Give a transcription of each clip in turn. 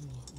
Ooh.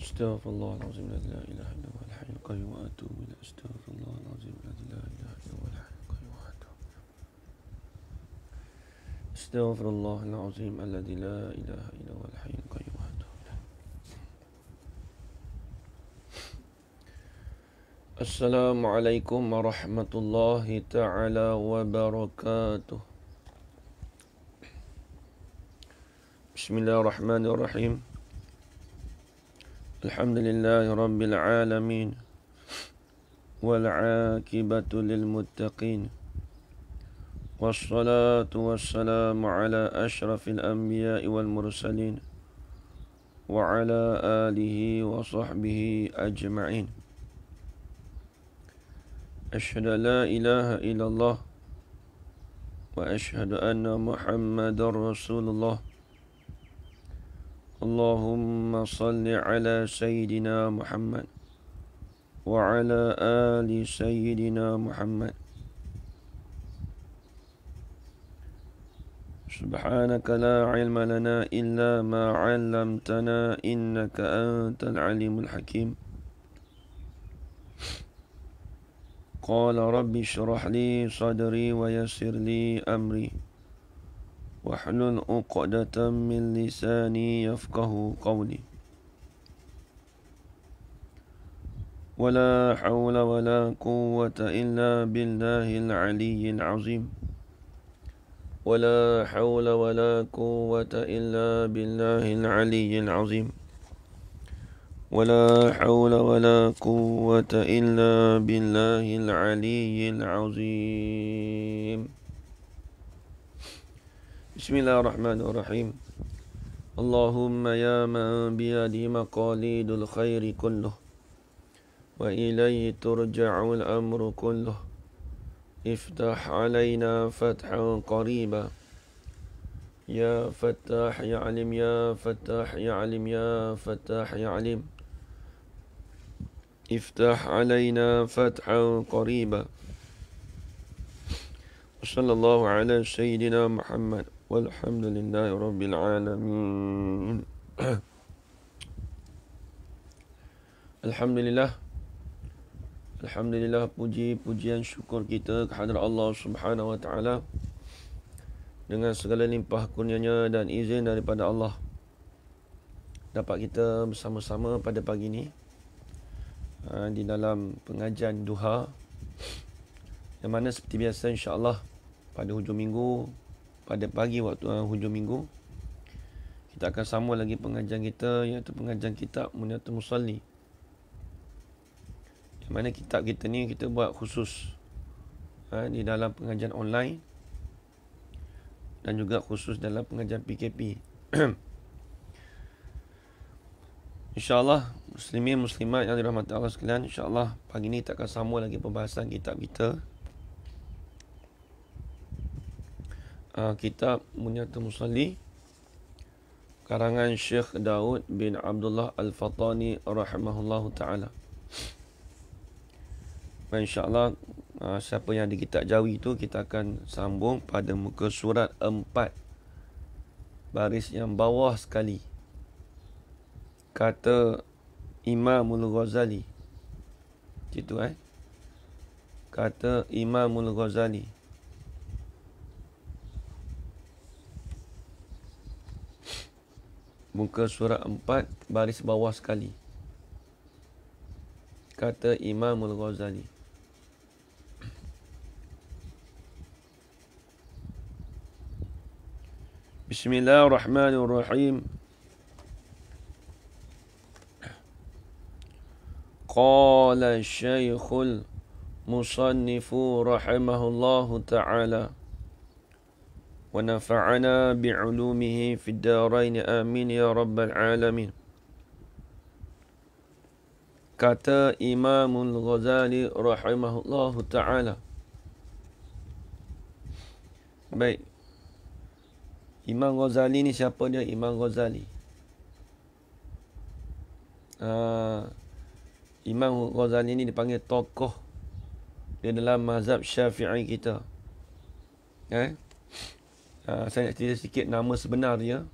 استغفر الله العظيم الذي لا اله الا هو الحي القيوم واتوب الى استغفر الله العظيم الذي لا اله الا هو الحي القيوم واتوب استغفر الله العظيم الذي لا اله الا هو الحي السلام عليكم ورحمة الله تعالى وبركاته بسم الله الرحمن الرحيم الحمد لله رب العالمين والعاكبة للمتقين والصلاة والسلام على أشرف الأنبياء والمرسلين وعلى آله وصحبه أجمعين أشهد لا إله إلا الله وأشهد أن محمد رسول الله اللهم صل على سيدنا محمد وعلى آل سيدنا محمد سبحانك لا علم لنا إلا ما علمتنا إنك أنت العليم الحكيم قال رب اشرح لي صدري ويسر لي أمري واحلل عقدة من لساني يفقه قولي ولا حول ولا قوة إلا بالله العلي العظيم ولا حول ولا قوة إلا بالله العلي العظيم ولا حول ولا قوة إلا بالله العلي العظيم بسم الله الرحمن الرحيم اللهم يا من بيدي مقاليد الخير كله وإليه ترجع الأمر كله افتح علينا فتحا قريبا يا فتاح يا علم يا فتاح يا علم يا فتاح يا علم Iftah علينا فتحا قريبا وصلى الله على سيدنا محمد والحمد لله رب العالمين الحمد puji pujian syukur kita kehadir Allah subhanahu wa ta'ala dengan segala limpah kurnianya dan izin daripada Allah dapat kita bersama-sama pada pagi ini Ah, di dalam pengajian duha yang mana seperti biasa insyaAllah pada hujung minggu pada pagi waktu uh, hujung minggu kita akan sambung lagi pengajian kita iaitu pengajian kitab Munyata Musalli yang mana kitab kita ni kita buat khusus ha, di dalam pengajian online dan juga khusus dalam pengajian PKP InsyaAllah muslimin muslimat yang dirahmati Allah sekalian Allah pagi ni tak akan sama lagi pembahasan kitab kita uh, kitab munyatul musalli karangan Syekh Daud bin Abdullah Al-Fatani rahimahullahu taala dan Allah uh, ah, siapa yang di kitab jawi tu kita akan sambung pada muka surat 4 baris yang bawah sekali kata Imamul Ghazali. Gitu eh. Kata Imamul Ghazali. Muka surah 4 baris bawah sekali. Kata Imamul Ghazali. Bismillahirrahmanirrahim. قال الشيخ المصنف رحمه الله تعالى ونفعنا بعلومه في الدارين آمين يا رب العالمين كتا إمام الغزالي رحمه الله تعالى بي إمام غزالي ni siapa dia إمام غزالي آه Imam Ghazali ni dipanggil tokoh di dalam mazhab syafi'i kita eh? Ah, saya nak cerita sikit nama sebenarnya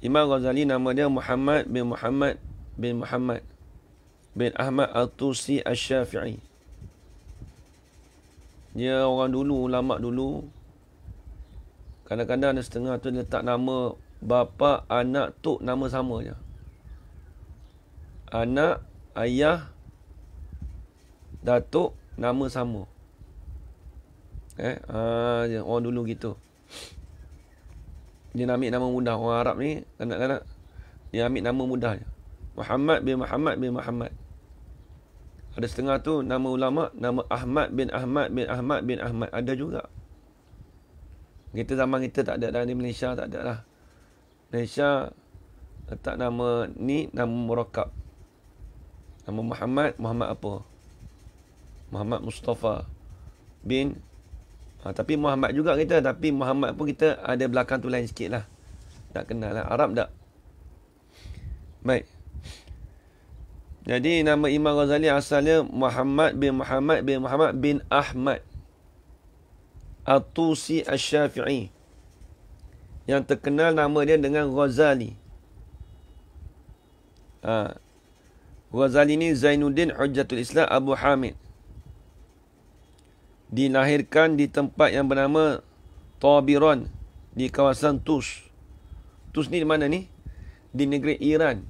Imam Ghazali nama dia Muhammad bin Muhammad bin Muhammad bin Ahmad Al-Tusi Al-Syafi'i. Dia orang dulu, ulama dulu. Kadang-kadang ada setengah tu dia letak nama bapa, anak, tok nama sama je anak, ayah, datuk, nama sama. Eh, uh, orang dulu gitu. Dia ambil nama mudah. Orang Arab ni, anak-anak, dia ambil nama mudah. Muhammad bin Muhammad bin Muhammad. Ada setengah tu nama ulama, nama Ahmad bin Ahmad bin Ahmad bin Ahmad. Ada juga. Kita zaman kita tak ada dah di Malaysia tak ada lah. Malaysia letak nama ni nama murakab. Nama Muhammad Muhammad apa? Muhammad Mustafa bin ha, Tapi Muhammad juga kita Tapi Muhammad pun kita ada belakang tu lain sikit lah Tak kenal lah Arab tak? Baik Jadi nama Imam Ghazali asalnya Muhammad bin Muhammad bin Muhammad bin Ahmad At-Tusi Asyafi'i yang terkenal nama dia dengan Ghazali. Ha, Wazalini Zainuddin Hujjatul Islam Abu Hamid. Dilahirkan di tempat yang bernama Tabiran di kawasan Tus. Tus ni di mana ni? Di negeri Iran.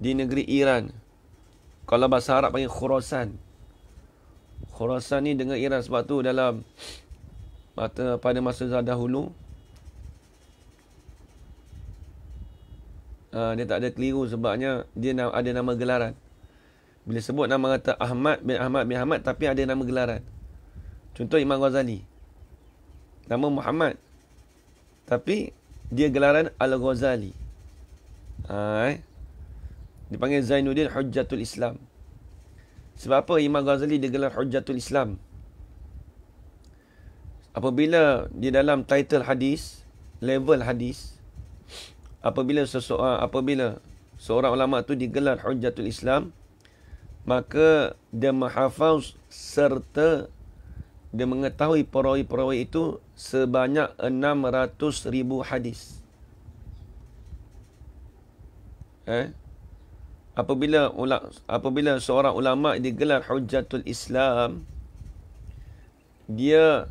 Di negeri Iran. Kalau bahasa Arab panggil Khurasan. Khurasan ni dengan Iran sebab tu dalam pada masa dahulu Eh, dia tak ada keliru sebabnya dia na- ada nama gelaran. Bila sebut nama kata Ahmad bin Ahmad bin Ahmad tapi ada nama gelaran. Contoh Imam Ghazali. Nama Muhammad. Tapi dia gelaran Al-Ghazali. Ha, eh? Dipanggil Zainuddin Hujjatul Islam. Sebab apa Imam Ghazali dia gelar Hujjatul Islam? Apabila di dalam title hadis, level hadis, apabila seseorang ah, apabila seorang ulama tu digelar hujjatul Islam maka dia menghafaz serta dia mengetahui perawi-perawi itu sebanyak 600 ribu hadis. Eh? Apabila ula, apabila seorang ulama digelar hujjatul Islam, dia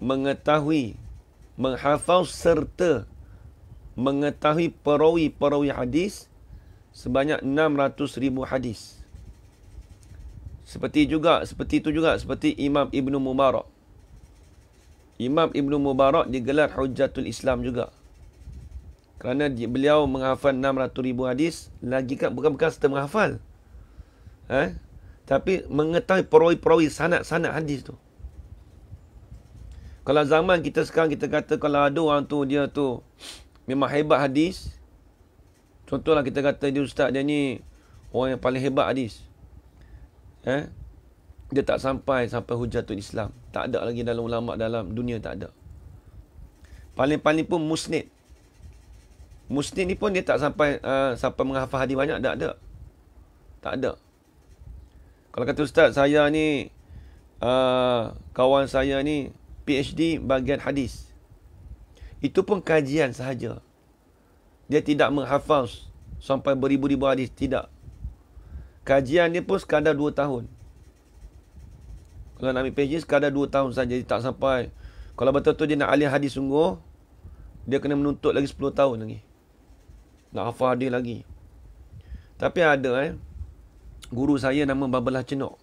mengetahui, menghafaz serta mengetahui perawi-perawi hadis sebanyak 600 ribu hadis. Seperti juga, seperti itu juga, seperti Imam Ibn Mubarak. Imam Ibn Mubarak digelar Hujjatul Islam juga. Kerana dia, beliau menghafal 600 ribu hadis, lagi kan bukan-bukan setelah menghafal. Eh? Tapi mengetahui perawi-perawi sanat-sanat hadis tu. Kalau zaman kita sekarang, kita kata kalau ada orang tu, dia tu, memang hebat hadis. Contohlah kita kata dia ustaz dia ni orang yang paling hebat hadis. Eh? Dia tak sampai sampai hujatul Islam. Tak ada lagi dalam ulama dalam dunia tak ada. Paling-paling pun musnid. Musnid ni pun dia tak sampai uh, sampai menghafal hadis banyak tak ada. Tak ada. Kalau kata ustaz saya ni uh, kawan saya ni PhD bahagian hadis. Itu pun kajian sahaja. Dia tidak menghafaz sampai beribu-ribu hadis. Tidak. Kajian dia pun sekadar dua tahun. Kalau nak ambil PhD sekadar dua tahun saja Jadi tak sampai. Kalau betul-betul dia nak alih hadis sungguh. Dia kena menuntut lagi sepuluh tahun lagi. Nak hafal hadis lagi. Tapi ada eh. Guru saya nama Babalah Cenok.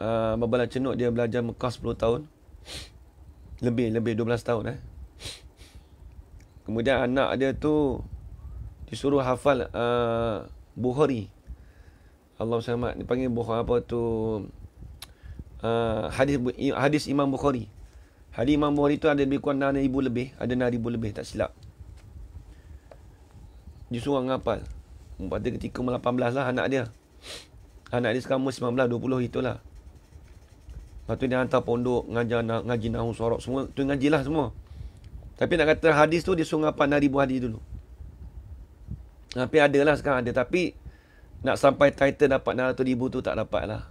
Uh, ah, Babalah Cenok dia belajar Mekah sepuluh tahun. Lebih, lebih 12 tahun eh. Kemudian anak dia tu disuruh hafal uh, Bukhari. Allah SWT dipanggil panggil Bukhari apa tu? Uh, hadis hadis Imam Bukhari. Hadis Imam Bukhari tu ada lebih kurang 6,000 lebih. Ada 6,000 lebih tak silap. Disuruh ngapal. Pada ketika 18 lah anak dia. Anak dia sekarang 19, 20 itulah. Lepas tu dia hantar pondok, ngajar, ngaji nahu sorok semua. Tu ngajilah semua. Tapi nak kata hadis tu dia suruh ngapan ribu hadis dulu. Tapi ada lah sekarang ada. Tapi nak sampai title dapat naratu ribu tu tak dapat lah.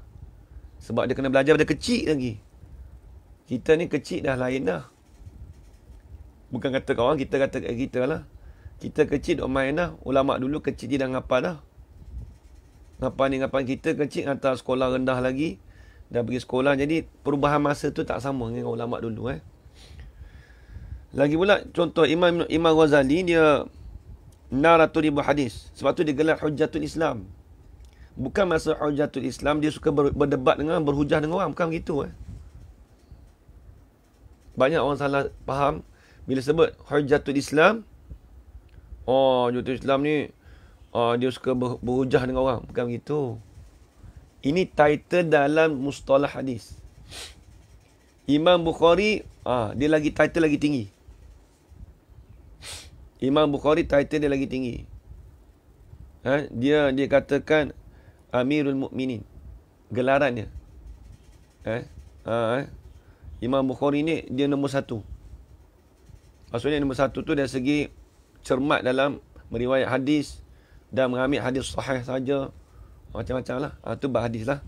Sebab dia kena belajar daripada kecil lagi. Kita ni kecil dah lain dah. Bukan kata kawan, kita kata kat kita lah. Kita kecil duk main dah. Ulama' dulu kecil dia dah ngapan lah. Ngapan ni ngapan kita kecil hantar sekolah rendah lagi dah pergi sekolah jadi perubahan masa tu tak sama dengan ulama dulu eh lagi pula contoh Imam Imam Ghazali dia naratu ribu hadis sebab tu dia gelar hujatul Islam bukan masa hujatul Islam dia suka ber, berdebat dengan berhujah dengan orang bukan begitu eh banyak orang salah faham bila sebut hujatul Islam oh hujatul Islam ni uh, dia suka ber, berhujah dengan orang bukan begitu ini title dalam mustalah hadis. Imam Bukhari, ah dia lagi title lagi tinggi. Imam Bukhari title dia lagi tinggi. Ha, dia dia katakan Amirul Mukminin gelarannya. dia. Eh? Ha, Imam Bukhari ni dia nombor satu. Maksudnya nombor satu tu dari segi cermat dalam meriwayat hadis dan mengambil hadis sahih saja. Macam-macam lah. Ha, ah, tu bahas hadis lah.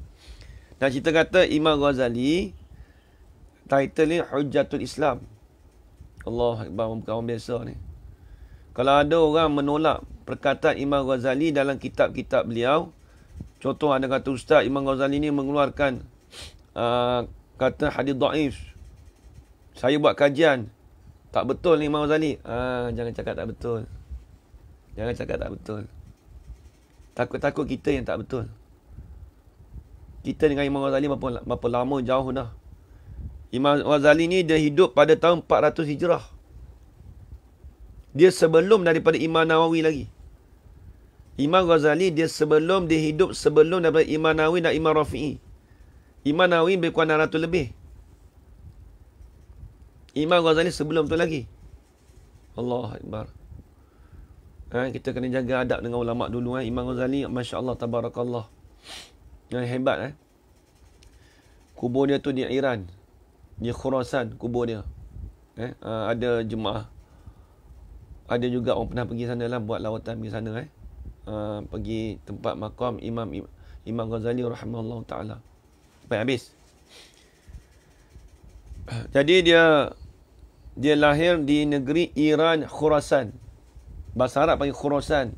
Dan cerita kata Imam Ghazali. Title ni Hujatul Islam. Allah Akbar. Bukan orang biasa ni. Kalau ada orang menolak perkataan Imam Ghazali dalam kitab-kitab beliau. Contoh ada kata Ustaz Imam Ghazali ni mengeluarkan uh, kata hadis da'if. Saya buat kajian. Tak betul ni Imam Ghazali. Ah, jangan cakap tak betul. Jangan cakap tak betul. Takut-takut kita yang tak betul Kita dengan Imam Ghazali berapa, berapa lama jauh dah Imam Ghazali ni dia hidup pada tahun 400 Hijrah Dia sebelum daripada Imam Nawawi lagi Imam Ghazali dia sebelum dia hidup sebelum daripada Imam Nawawi dan Imam Rafi'i Imam Nawawi lebih kurang 600 lebih Imam Ghazali sebelum tu lagi Allah Akbar Eh, kita kena jaga adab dengan ulama dulu eh. Imam Ghazali, masya-Allah tabarakallah. eh, hebat eh. Kubur dia tu di Iran. Di Khurasan kubur dia. Eh, ada jemaah ada juga orang pernah pergi sana lah buat lawatan pergi sana eh. Uh, pergi tempat makam Imam Imam Ghazali rahimahullah taala. Sampai habis. Jadi dia dia lahir di negeri Iran Khurasan. Bahasa Arab panggil Khurasan.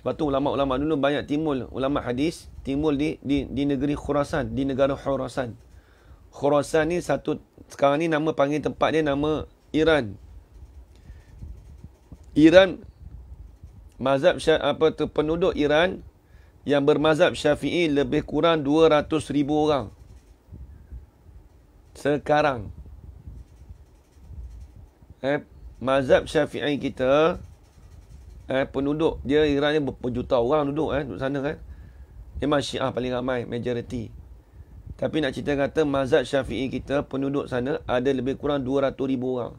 Sebab tu ulama-ulama dulu banyak timbul ulama hadis timbul di di, di negeri Khurasan, di negara Khurasan. Khurasan ni satu sekarang ni nama panggil tempat dia nama Iran. Iran mazhab apa tu penduduk Iran yang bermazhab Syafi'i lebih kurang 200,000 orang. Sekarang. Eh, mazhab Syafi'i kita eh, penduduk dia Iran ni berjuta orang duduk eh duduk sana kan. Memang Syiah paling ramai majority Tapi nak cerita kata mazhab Syafi'i kita penduduk sana ada lebih kurang 200 ribu orang.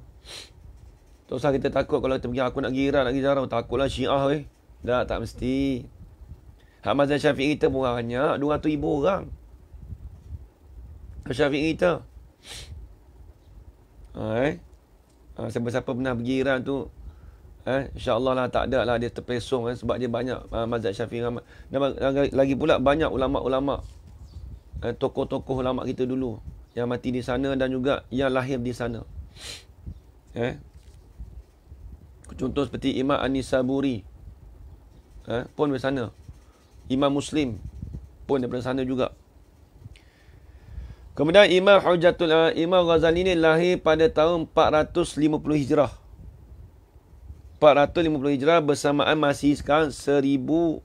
Tak usah kita takut kalau kita pergi aku nak pergi Iran, nak pergi Zara, takutlah Syiah weh. dah tak mesti. Hak mazhab Syafi'i kita pun orang banyak, 200 ribu orang. Syafi'i kita. Ha, eh? Ha, siapa-siapa pernah pergi Iran tu, Eh, InsyaAllah lah tak ada lah dia terpesong eh, sebab dia banyak uh, mazhab syafi'i rahmat. Dan lagi, lagi pula banyak ulama-ulama, eh, tokoh-tokoh ulama kita dulu yang mati di sana dan juga yang lahir di sana. Eh, contoh seperti Imam Anisaburi eh, pun di sana. Imam Muslim pun daripada sana juga. Kemudian Imam Hujatul uh, Imam Ghazali ni lahir pada tahun 450 Hijrah. 450 Hijrah bersamaan masih sekarang 1058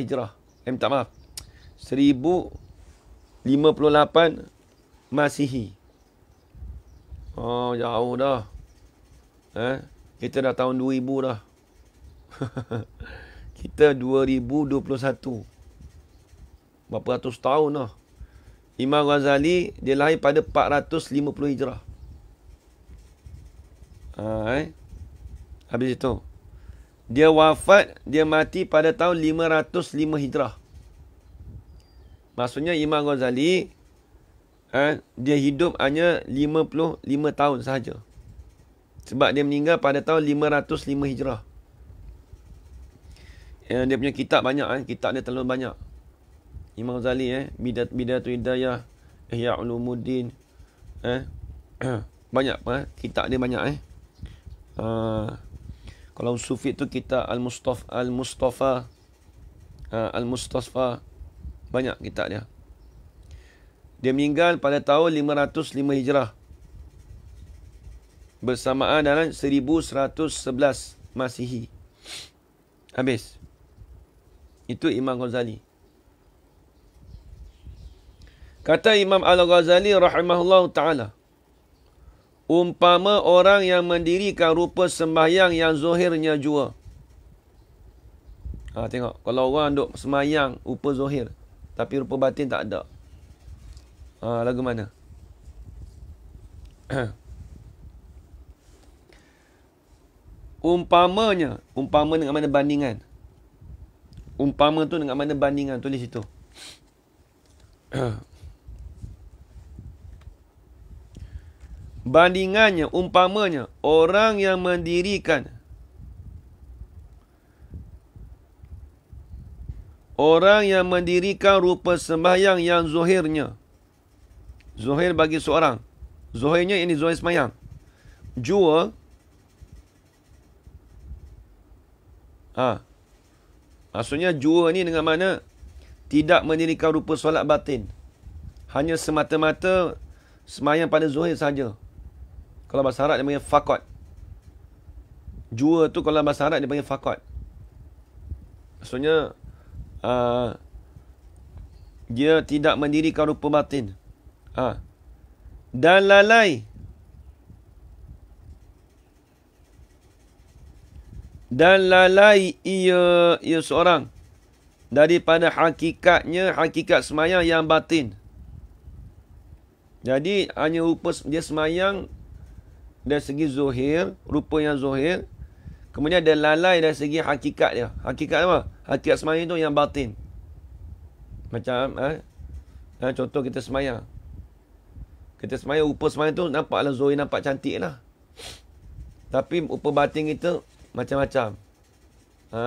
Hijrah. Eh, minta maaf. 1058 Masihi. Oh, jauh dah. Eh, kita dah tahun 2000 dah. kita 2021. Berapa ratus tahun dah. Imam Ghazali, dia lahir pada 450 Hijrah. Ha, eh. Habis itu Dia wafat Dia mati pada tahun 505 Hijrah Maksudnya Imam Ghazali eh, Dia hidup hanya 55 tahun sahaja Sebab dia meninggal pada tahun 505 Hijrah eh, Dia punya kitab banyak eh. Kitab dia terlalu banyak Imam Ghazali eh. Bidat, Bidatul Hidayah Ihya Ulumuddin eh. banyak eh. Kitab dia banyak eh. Uh, kalau sufi tu kita al-mustaf al-mustafa al-mustafa ha, banyak kita dia. Dia meninggal pada tahun 505 Hijrah bersamaan dengan 1111 Masihi. Habis. Itu Imam Ghazali. Kata Imam Al-Ghazali rahimahullah taala. Umpama orang yang mendirikan rupa sembahyang yang zuhirnya jua. Ha, tengok. Kalau orang duduk sembahyang rupa zuhir. Tapi rupa batin tak ada. Ha, lagu mana? Umpamanya. Umpama dengan mana bandingan? Umpama tu dengan mana bandingan? Tulis itu. bandingannya umpamanya orang yang mendirikan orang yang mendirikan rupa sembahyang yang zuhirnya zuhir bagi seorang zuhirnya ini zuhir sembahyang jua ha maksudnya jua ni dengan mana tidak mendirikan rupa solat batin hanya semata-mata semayang pada zuhir saja kalau bahasa Arab dia panggil fakot. Jua tu kalau bahasa Arab dia panggil fakot. Maksudnya uh, dia tidak mendirikan rupa batin. Ah. Dan lalai. Dan lalai ia ia seorang daripada hakikatnya hakikat semayang yang batin. Jadi hanya rupa dia semayang dari segi zuhir, rupa yang zuhir. Kemudian dia lalai dari segi hakikat dia. Hakikat apa? Hakikat semaya tu yang batin. Macam eh? Nah, eh, contoh kita semaya. Kita semaya rupa semaya tu nampaklah zuhir nampak cantik lah. Tapi rupa batin kita macam-macam. Ha,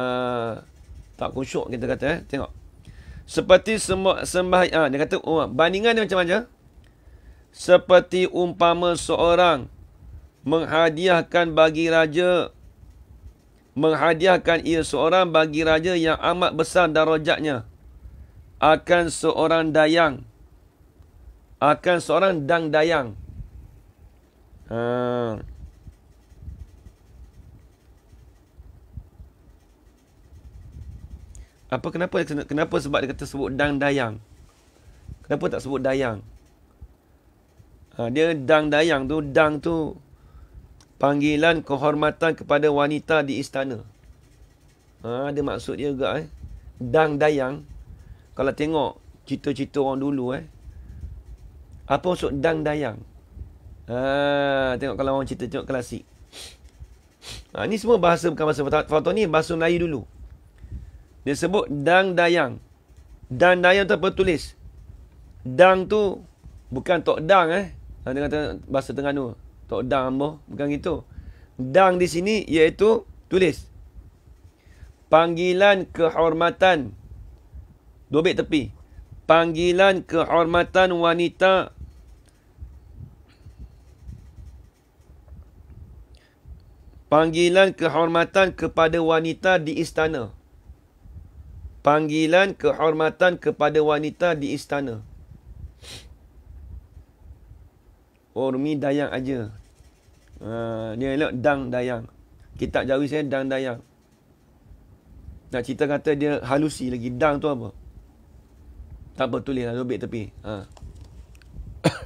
tak kusyuk kita kata eh. Tengok. Seperti semua sembahyang. Ah, ha, dia kata oh, bandingan dia macam-macam. Seperti umpama seorang menghadiahkan bagi raja menghadiahkan ia seorang bagi raja yang amat besar darajatnya akan seorang dayang akan seorang dang dayang ha apa kenapa kenapa sebab dia kata sebut dang dayang kenapa tak sebut dayang ha dia dang dayang tu dang tu panggilan kehormatan kepada wanita di istana. Ha, ada maksud dia juga eh. Dang dayang. Kalau tengok cerita-cerita orang dulu eh. Apa maksud dang dayang? Ha, tengok kalau orang cerita tengok klasik. Ha, ini semua bahasa bukan bahasa Fatah ni bahasa Melayu dulu. Dia sebut dang dayang. Dan dayang tu apa tulis? Dang tu bukan tok dang eh. Ha, dengan bahasa Tengganu. Tok Dang apa, bukan itu. Dang di sini iaitu tulis. Panggilan kehormatan. Dua bit tepi. Panggilan kehormatan wanita. Panggilan kehormatan kepada wanita di istana. Panggilan kehormatan kepada wanita di istana. Oh, Rumi Dayang aja. Uh, dia elok Dang Dayang. Kitab jawi saya Dang Dayang. Nak cerita kata dia halusi lagi. Dang tu apa? Tak apa, tulis lah. Robik tepi. Ha. Uh.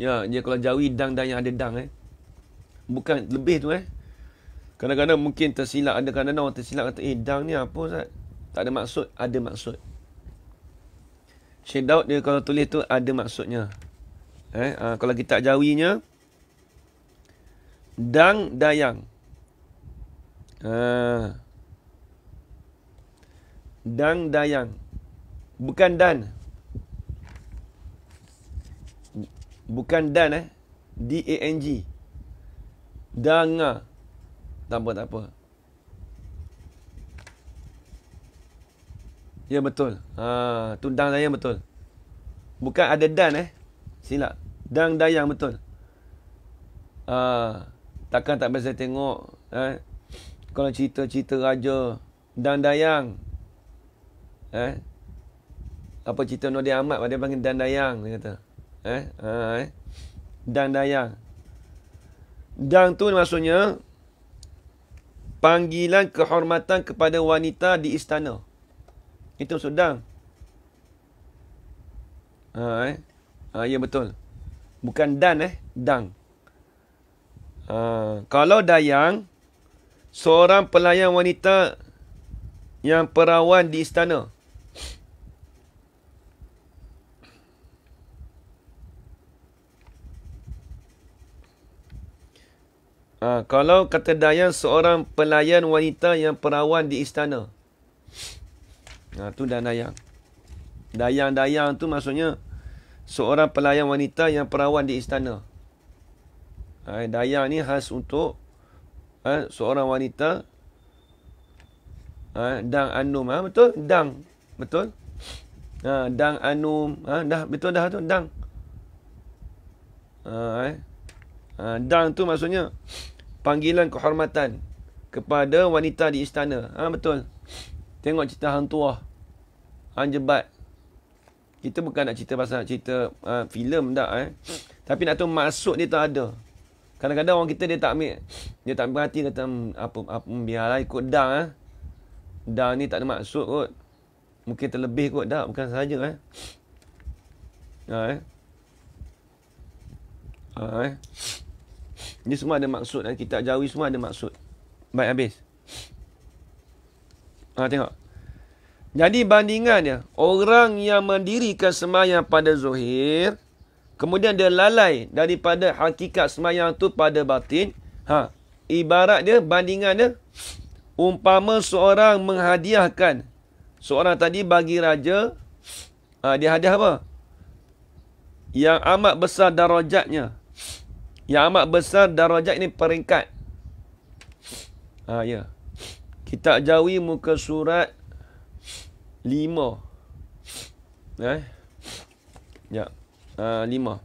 ya, dia kalau jawi Dang Dayang ada Dang eh. Bukan lebih tu eh. Kadang-kadang mungkin tersilap. Ada kadang-kadang orang tersilap kata, eh, Dang ni apa Ustaz? Tak ada maksud. Ada maksud. Syed Daud dia kalau tulis tu ada maksudnya. Eh, uh, kalau kita jawinya dang dayang. Uh, dang dayang. Bukan dan. Bukan dan eh. D A N G. Danga. Tak apa tak apa. Ya betul. Ha, tu dayang betul. Bukan ada dan eh. Silap. Dang dayang betul. Ha, takkan tak biasa tengok. Eh. Kalau cerita-cerita raja. Dang dayang. Eh. Apa cerita Nodi Ahmad. pada panggil dan dayang. Dia kata. Eh. Ha, eh. Dang dayang. Dang tu maksudnya. Panggilan kehormatan kepada wanita di Istana. Itu sudah. Ha, eh. ha, ya betul. Bukan dan eh. Dang. Ha, kalau dayang. Seorang pelayan wanita. Yang perawan di istana. Ha, kalau kata dayang seorang pelayan wanita yang perawan di istana. Ha, tu dan dayang. Dayang-dayang tu maksudnya seorang pelayan wanita yang perawan di istana. Ha, dayang ni khas untuk ha, seorang wanita ha, dang anum. Ha, betul? Dang. Betul? Ha, dang anum. Ha, dah Betul dah tu? Dang. Ha, eh. ha, dang tu maksudnya panggilan kehormatan kepada wanita di istana. Ha, betul? Betul? Tengok cerita hang tua. Ah. Hang jebat. Kita bukan nak cerita pasal cerita uh, filem tak eh. Tapi nak tahu maksud dia tak ada. Kadang-kadang orang kita dia tak ambil dia tak berhati, hati kata hmm, apa apa hmm, biarlah ikut dah eh. Dah ni tak ada maksud kot. Mungkin terlebih kot dah bukan saja eh. Ha eh. Ha eh. Ini semua ada maksud dan eh. kita jauhi semua ada maksud. Baik habis. Ha, tengok. Jadi bandingannya, orang yang mendirikan semayang pada zuhir, kemudian dia lalai daripada hakikat semayang tu pada batin. Ha, ibarat dia, bandingannya, umpama seorang menghadiahkan, seorang tadi bagi raja, ha, dia hadiah apa? Yang amat besar darajatnya. Yang amat besar darajat ini peringkat. Ha, ya. Yeah kita jauhi muka surat lima, eh ya lima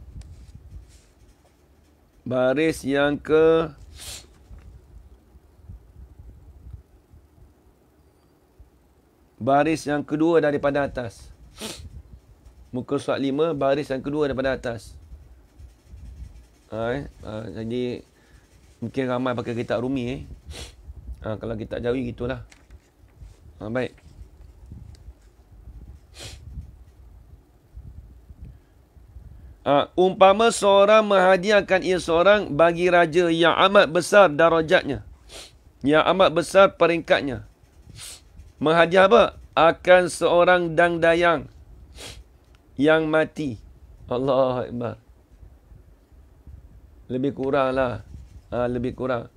baris yang ke baris yang kedua daripada atas muka surat lima baris yang kedua daripada atas ah, eh uh, jadi mungkin ramai pakai kitab rumi eh Ha, kalau kita tak jauhi gitulah. Ha, baik. Ha, umpama seorang menghadiahkan ia seorang bagi raja yang amat besar darajatnya. Yang amat besar peringkatnya. Menghadiah apa? Akan seorang dangdayang yang mati. Allah Akbar. Lebih kuranglah. Ha, lebih kurang.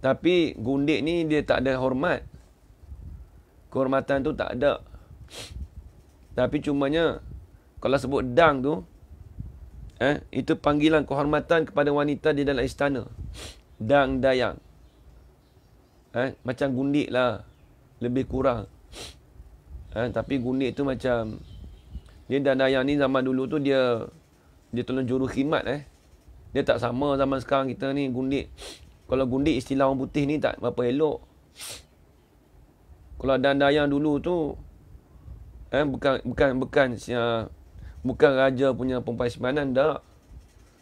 Tapi gundik ni dia tak ada hormat. Kehormatan tu tak ada. Tapi cumanya kalau sebut dang tu eh itu panggilan kehormatan kepada wanita di dalam istana. Dang dayang. Eh macam gundik lah lebih kurang. Eh tapi gundik tu macam dia dan dayang ni zaman dulu tu dia dia tolong juru khidmat eh. Dia tak sama zaman sekarang kita ni gundik kalau gundik istilah orang putih ni tak berapa elok. Kalau dan dayang dulu tu eh bukan bukan bukan uh, bukan raja punya perempuan simpanan dah.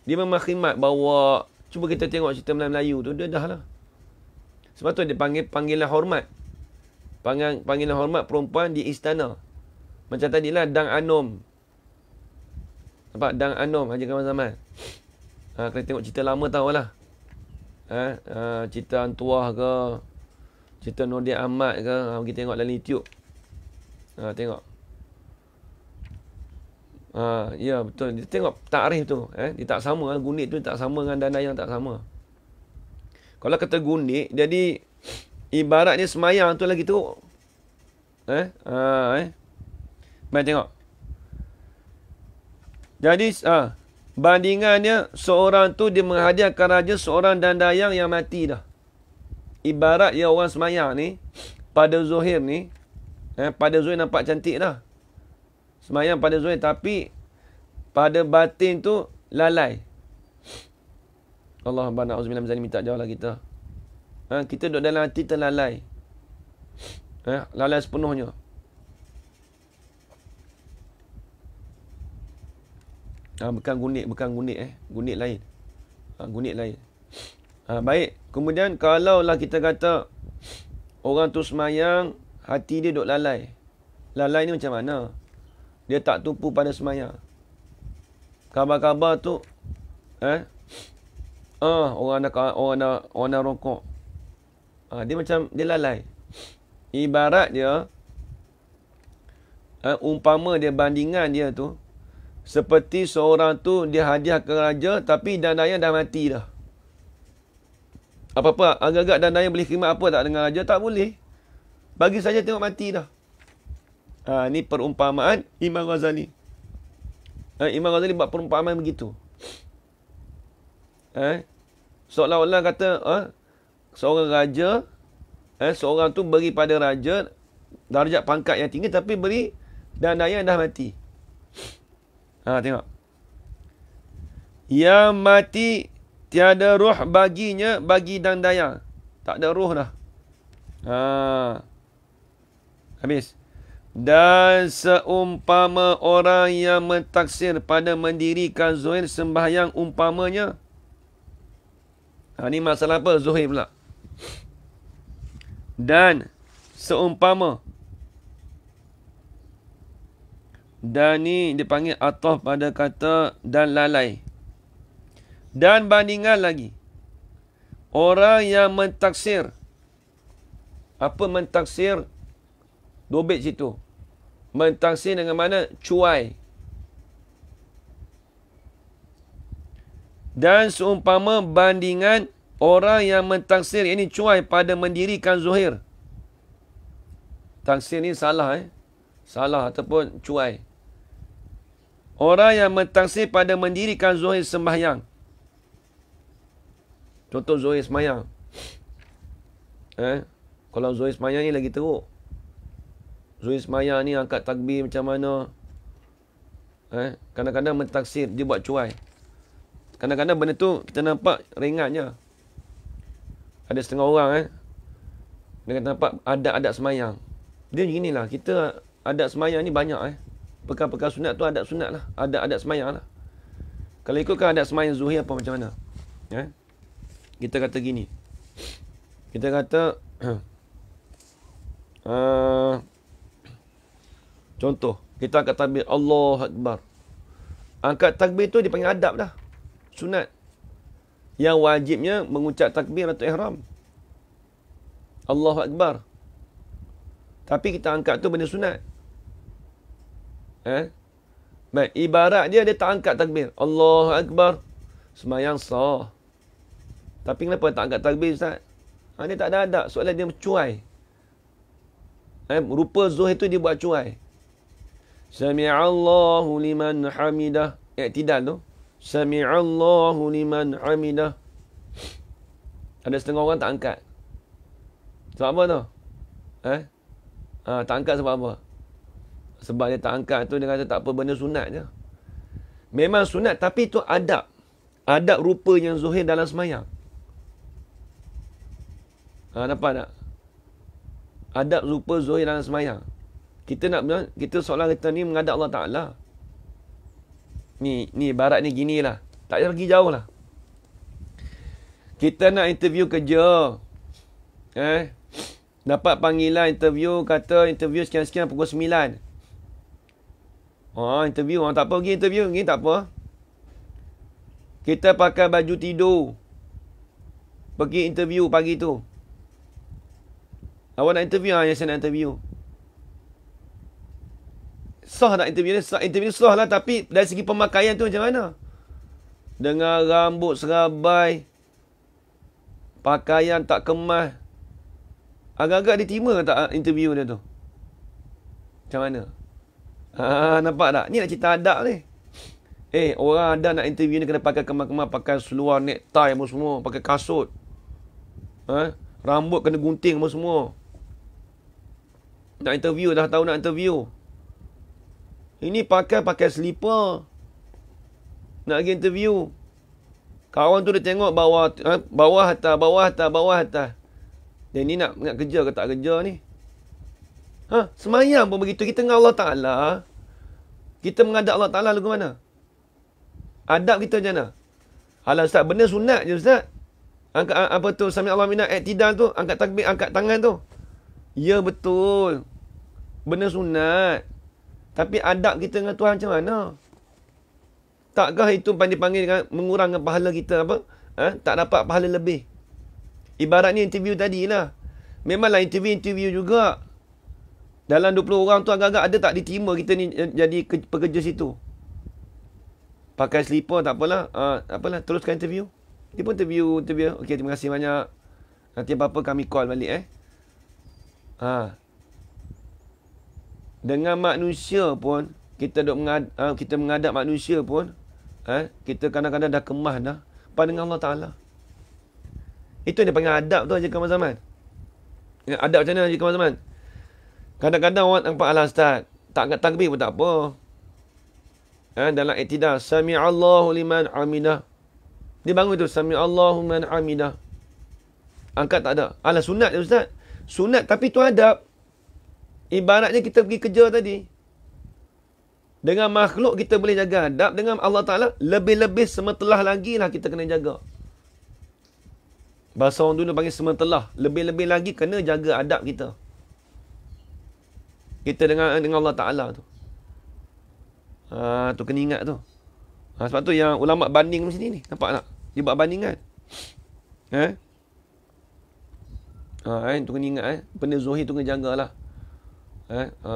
Dia memang khidmat bawa cuba kita tengok cerita Melayu, -Melayu tu dia dah lah. Sebab tu dia panggil panggilan hormat. Panggil panggilan hormat perempuan di istana. Macam tadilah Dang Anom. Nampak Dang Anom Haji Kamal Zaman. Ha, kena tengok cerita lama tahu lah eh, uh, cerita Antuah ke, cerita Nordin Ahmad ke, uh, ha, pergi tengok dalam YouTube. Uh, tengok. Uh, ya yeah, betul dia tengok tarikh tu eh dia tak sama gunik tu tak sama dengan dana yang tak sama kalau kata gunik jadi ibaratnya semayang tu lagi teruk eh uh, eh baik tengok jadi ah uh, Bandingannya seorang tu dia menghadiahkan raja seorang dandayang yang mati dah. Ibarat ya orang semayang ni pada zuhir ni eh, pada zuhir nampak cantik dah. Semayang pada zuhir tapi pada batin tu lalai. Allah Abang Na'udzubillah Mizani minta jawab lah kita. Ha, kita duduk dalam hati terlalai. Ha, lalai sepenuhnya. Ha, bukan gunik, bukan gunik eh. Gunik lain. Ha, ah, gunik lain. Ha, baik. Kemudian, kalau kalaulah kita kata orang tu semayang, hati dia duk lalai. Lalai ni macam mana? Dia tak tumpu pada semayang. Khabar-khabar tu, eh? Ah, ha, orang nak orang nak orang nak rokok. Ha, dia macam dia lalai. Ibarat dia, ha, umpama dia bandingan dia tu, seperti seorang tu dia hadiah ke raja tapi dananya dah mati dah. Apa-apa agak-agak dananya boleh khidmat apa tak dengan raja tak boleh. Bagi saja tengok mati dah. Ha, ini perumpamaan Imam Ghazali. Ha, Imam Ghazali buat perumpamaan begitu. Eh, ha, Seolah-olah kata ha, seorang raja, ha, seorang tu beri pada raja darjat pangkat yang tinggi tapi beri dananya dah mati. Ha tengok. Yang mati tiada ruh baginya bagi dandaya. Tak ada ruh dah. Ha. Habis. Dan seumpama orang yang mentaksir pada mendirikan zuhir sembahyang umpamanya. Ha, ini masalah apa? Zuhir pula. Dan seumpama dan Dani dipanggil atof pada kata dan lalai. Dan bandingan lagi. Orang yang mentaksir. Apa mentaksir? Dobit situ. Mentaksir dengan mana? Cuai. Dan seumpama bandingan orang yang mentaksir. Ini cuai pada mendirikan Zuhir. Taksir ni salah eh. Salah ataupun cuai. Cuai orang yang mentaksir pada mendirikan Zohir sembahyang. Contoh Zohir sembahyang. Eh? Kalau Zohir sembahyang ni lagi teruk. Zohir sembahyang ni angkat takbir macam mana. Eh? Kadang-kadang mentaksir, dia buat cuai. Kadang-kadang benda tu kita nampak ringannya. Ada setengah orang eh. Dia nampak adat-adat sembahyang. Dia ginilah. Kita adat sembahyang ni banyak eh perkara-perkara sunat tu adat sunat lah. Adat-adat semayang lah. Kalau ikutkan adat semayang zuhir apa macam mana? Ya? Kita kata gini. Kita kata... uh, contoh. Kita angkat takbir Allah Akbar. Angkat takbir tu dipanggil adab dah. Sunat. Yang wajibnya mengucap takbir atau ihram. Allah Akbar. Tapi kita angkat tu benda sunat. Eh? Baik, ibarat dia dia tak angkat takbir. Allahu akbar. Semayang sah. Tapi kenapa tak angkat takbir ustaz? Ha, dia tak ada adab. Soalan dia mencuai. Eh, ha, rupa zuhur itu dia buat cuai. Sami Allahu liman hamidah. Eh, tidak tu. Allahu liman hamidah. Ada setengah orang tak angkat. Sebab apa tu? Eh? Ha, tak angkat sebab apa? Sebab dia tak angkat tu, dia kata tak apa, benda sunat je. Memang sunat, tapi tu adab. Adab rupa yang zuhir dalam semayang. Ha, nampak tak? Adab rupa zuhir dalam semayang. Kita nak, kita soalan kita ni mengadap Allah Ta'ala. Ni, ni, barat ni gini lah. Tak pergi jauh lah. Kita nak interview kerja. Eh? Dapat panggilan interview, kata interview sekian-sekian pukul 9. Oh, interview orang tak apa pergi interview, pergi tak apa. Kita pakai baju tidur. Pergi interview pagi tu. Awak nak interview ah, saya nak interview. Sah nak interview ni, sah interview sah lah tapi dari segi pemakaian tu macam mana? Dengan rambut serabai, pakaian tak kemas. Agak-agak diterima tak ah, interview dia tu? Macam mana? Ha, nampak tak? Ni nak cerita adab ni. Eh, orang ada nak interview ni kena pakai kemar-kemar, pakai seluar necktie apa semua, pakai kasut. Ha? Rambut kena gunting apa semua. Nak interview dah tahu nak interview. Ini pakai pakai selipar. Nak pergi interview. Kawan tu dia tengok bawah ha? bawah atas, bawah atas, bawah atas. Dan ni nak nak kerja ke tak kerja ni? Ha, semayang pun begitu kita dengan Allah Taala. Kita mengadap Allah Ta'ala lagu mana? Adab kita macam mana? Halal Ustaz, benda sunat je Ustaz. Angkat apa tu, Sambil Allah Minah, eh, Iktidal tu, angkat takbir, angkat tangan tu. Ya betul. Benda sunat. Tapi adab kita dengan Tuhan macam mana? Takkah itu dipanggil dengan mengurangkan pahala kita apa? Ha? Tak dapat pahala lebih. Ibaratnya interview tadi lah. Memanglah interview-interview juga. Dalam 20 orang tu agak-agak ada tak diterima kita ni jadi pekerja situ? Pakai sleeper tak apalah. Uh, apalah teruskan interview. Dia pun interview, interview. Okey, terima kasih banyak. Nanti apa-apa kami call balik eh. Ha. Dengan manusia pun kita dok mengad, uh, kita mengadap manusia pun eh kita kadang-kadang dah kemah dah pandangan Allah Taala. Itu yang dia panggil adab tu aja kawan zaman. Ya, adab macam mana aja kawan zaman? Kadang-kadang orang nampak alah Ustaz. Tak angkat takbir pun tak apa. Eh, dalam iktidar. Sami'allahu liman aminah. Dia bangun tu. Sami'allahu liman aminah. Angkat tak ada. Alas sunat je Ustaz. Sunat tapi tu adab. Ibaratnya kita pergi kerja tadi. Dengan makhluk kita boleh jaga adab. Dengan Allah Ta'ala. Lebih-lebih semetelah lagi lah kita kena jaga. Bahasa orang dulu panggil semetelah. Lebih-lebih lagi kena jaga adab Kita kita dengan dengan Allah Taala tu. Ha tu kena ingat tu. Ha sebab tu yang ulama banding macam sini ni, nampak tak? Dia buat bandingan. Eh? Ha? ha eh tu kena ingat eh, benda zahir tu kena jagalah. Eh, ha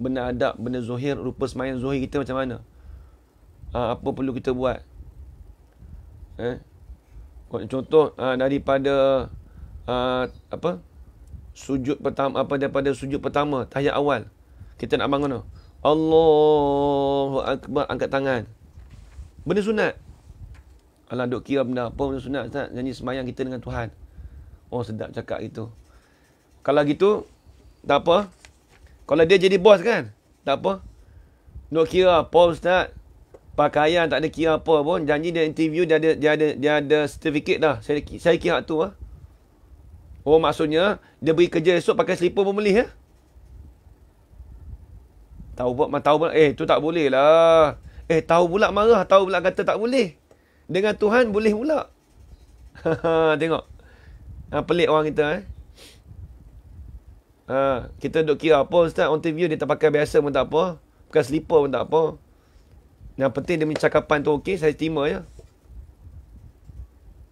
benda adab, benda zahir, rupa semayan zahir kita macam mana? Ha apa perlu kita buat? Eh? Contoh ha, daripada ha, apa? sujud pertama apa daripada sujud pertama tahiyat awal kita nak bangun tu Allahu akbar angkat tangan benda sunat Alah duk kira benda apa benda sunat ustaz janji sembahyang kita dengan Tuhan oh sedap cakap itu. kalau gitu tak apa kalau dia jadi bos kan tak apa duk kira apa ustaz pakaian tak ada kira apa pun janji dia interview dia ada dia ada dia ada certificate dah saya saya kira tu ah ha? Oh maksudnya dia beri kerja esok pakai selipar pun boleh ya? Tahu buat mah tahu pula. Eh tu tak boleh lah. Eh tahu pula marah, tahu pula kata tak boleh. Dengan Tuhan boleh pula. Tengok. Ha, pelik orang kita eh. Ha, kita duduk kira apa Ustaz On TV dia tak pakai biasa pun tak apa Bukan sleeper pun tak apa Yang penting dia punya cakapan tu okey Saya terima ya.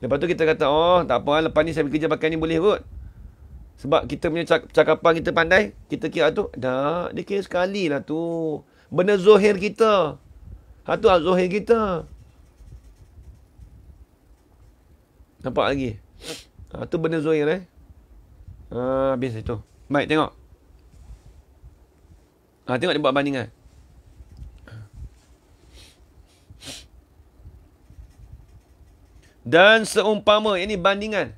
Lepas tu kita kata, oh tak apa lah, lepas ni saya pergi kerja pakai ni boleh kot. Sebab kita punya cakapan kita pandai, kita kira tu, dah, dia kira sekali lah tu. Benda zuhir kita. Itu lah zuhir kita. Nampak lagi? Itu ha, benda zuhir eh. Ha, habis itu. Baik, tengok. Ha, tengok dia buat bandingan. Eh. Dan seumpama, ini bandingan.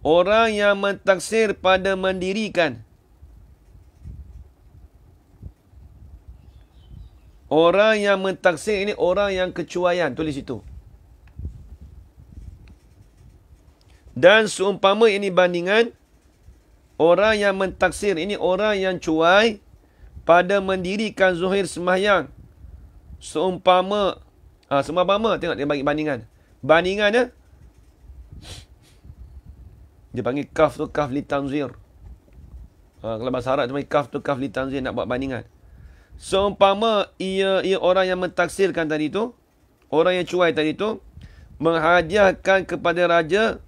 Orang yang mentaksir pada mendirikan. Orang yang mentaksir ini orang yang kecuaian. Tulis itu. Dan seumpama ini bandingan. Orang yang mentaksir ini orang yang cuai. Pada mendirikan zuhir semahyang. Seumpama. Ha, seumpama tengok dia bagi bandingan. Bandingannya eh? dia panggil kaf tu kaf li tanzir. Ha, kalau bahasa Arab dia panggil kaf tu kaf li tanzir nak buat bandingan. Seumpama ia, ia orang yang mentaksirkan tadi tu, orang yang cuai tadi tu, menghadiahkan kepada raja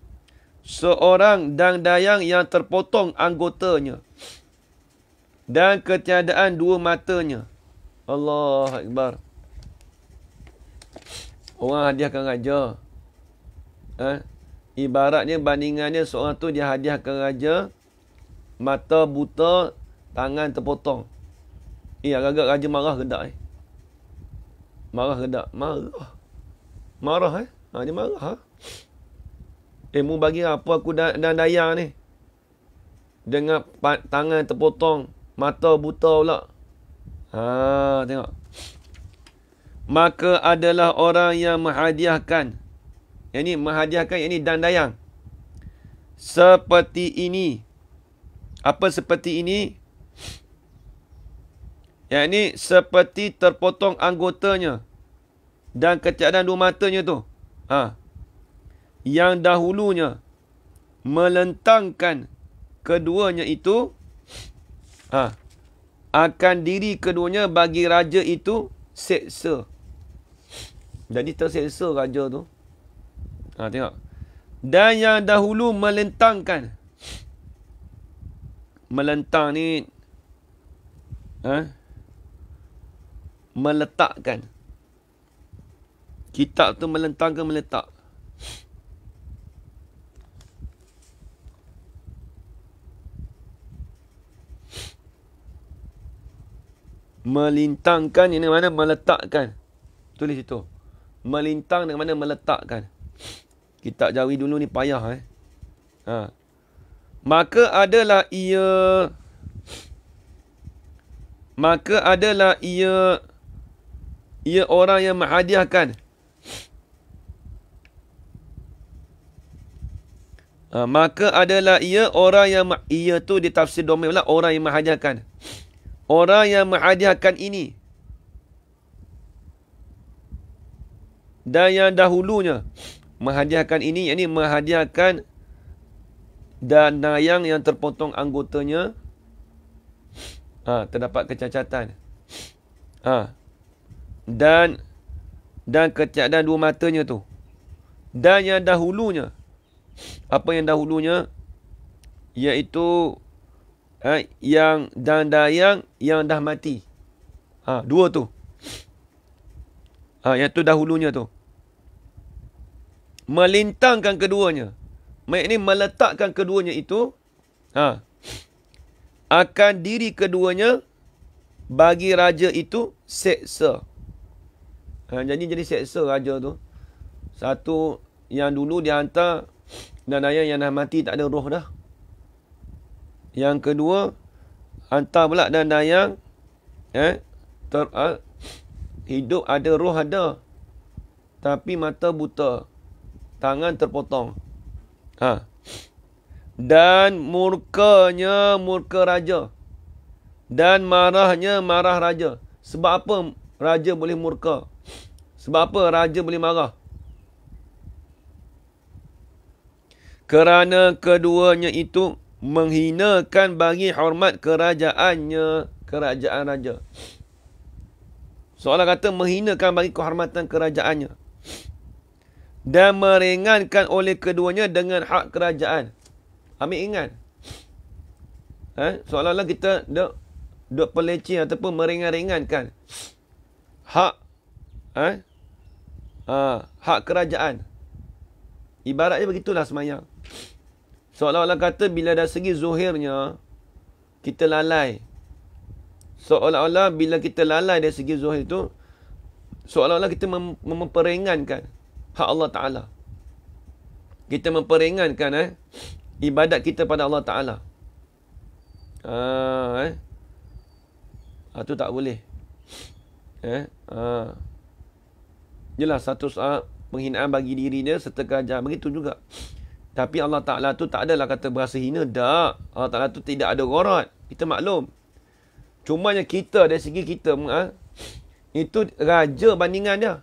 seorang dang dayang yang terpotong anggotanya. Dan ketiadaan dua matanya. Allah Akbar. Orang hadiahkan raja. Raja eh, ibaratnya bandingannya seorang tu dia hadiah ke raja mata buta tangan terpotong eh agak-agak raja marah gedak eh marah gedak marah marah eh ha, dia marah ha? eh mu bagi apa aku dan, dan dayang ni dengan tangan terpotong mata buta pula ha tengok maka adalah orang yang menghadiahkan yang ini menghadiahkan yang ini dan dayang. Seperti ini. Apa seperti ini? Yang ini seperti terpotong anggotanya. Dan kecadaan dua matanya tu. Ha. Yang dahulunya. Melentangkan keduanya itu. Ha. Akan diri keduanya bagi raja itu seksa. Jadi terseksa raja tu. Ha, tengok. Dan yang dahulu melentangkan. Melentang ni. Ha? Meletakkan. Kitab tu melentangkan meletak? Melintangkan ini mana meletakkan. Tulis itu. Melintang dengan mana meletakkan. Kitab jawi dulu ni payah eh. Ha. Maka adalah ia maka adalah ia ia orang yang menghadiahkan ha, maka adalah ia orang yang ia tu ditafsir domain pula orang yang menghadiahkan orang yang menghadiahkan ini dan yang dahulunya menghadiahkan ini ini menghadiahkan dana yang yang terpotong anggotanya ha, terdapat kecacatan ha, dan dan ketiadaan dua matanya tu dan yang dahulunya apa yang dahulunya iaitu ha, yang dan dayang yang dah mati ha, dua tu ha, yang tu dahulunya tu melintangkan keduanya. Mayat ni meletakkan keduanya itu ha, akan diri keduanya bagi raja itu seksa. Ha, jadi jadi seksa raja tu. Satu yang dulu dia hantar dan ayah yang dah mati tak ada roh dah. Yang kedua hantar pula dan dayang eh ter, ah, hidup ada roh ada tapi mata buta tangan terpotong. Ha. Dan murkanya murka raja. Dan marahnya marah raja. Sebab apa raja boleh murka? Sebab apa raja boleh marah? Kerana keduanya itu menghinakan bagi hormat kerajaannya, kerajaan raja. Soalan kata menghinakan bagi kehormatan kerajaannya dan meringankan oleh keduanya dengan hak kerajaan. Ambil ingat. Eh, seolah-olah kita duk duk peleceh ataupun meringankan hak eh uh, hak kerajaan. Ibaratnya begitulah semayang. seolah kata bila dari segi zuhirnya kita lalai. seolah bila kita lalai dari segi zuhir itu seolah-olah kita mem- memperingankan hak Allah Ta'ala. Kita memperingankan eh, ibadat kita pada Allah Ta'ala. Ha, eh. Ha, tu tak boleh. Eh, ha. Ah. Jelas satu saat penghinaan bagi diri dia serta kerajaan. Begitu juga. Tapi Allah Ta'ala tu tak adalah kata berasa hina. Tak. Allah Ta'ala tu tidak ada gorat. Kita maklum. Cuma yang kita dari segi kita. Ha, itu raja bandingan dia.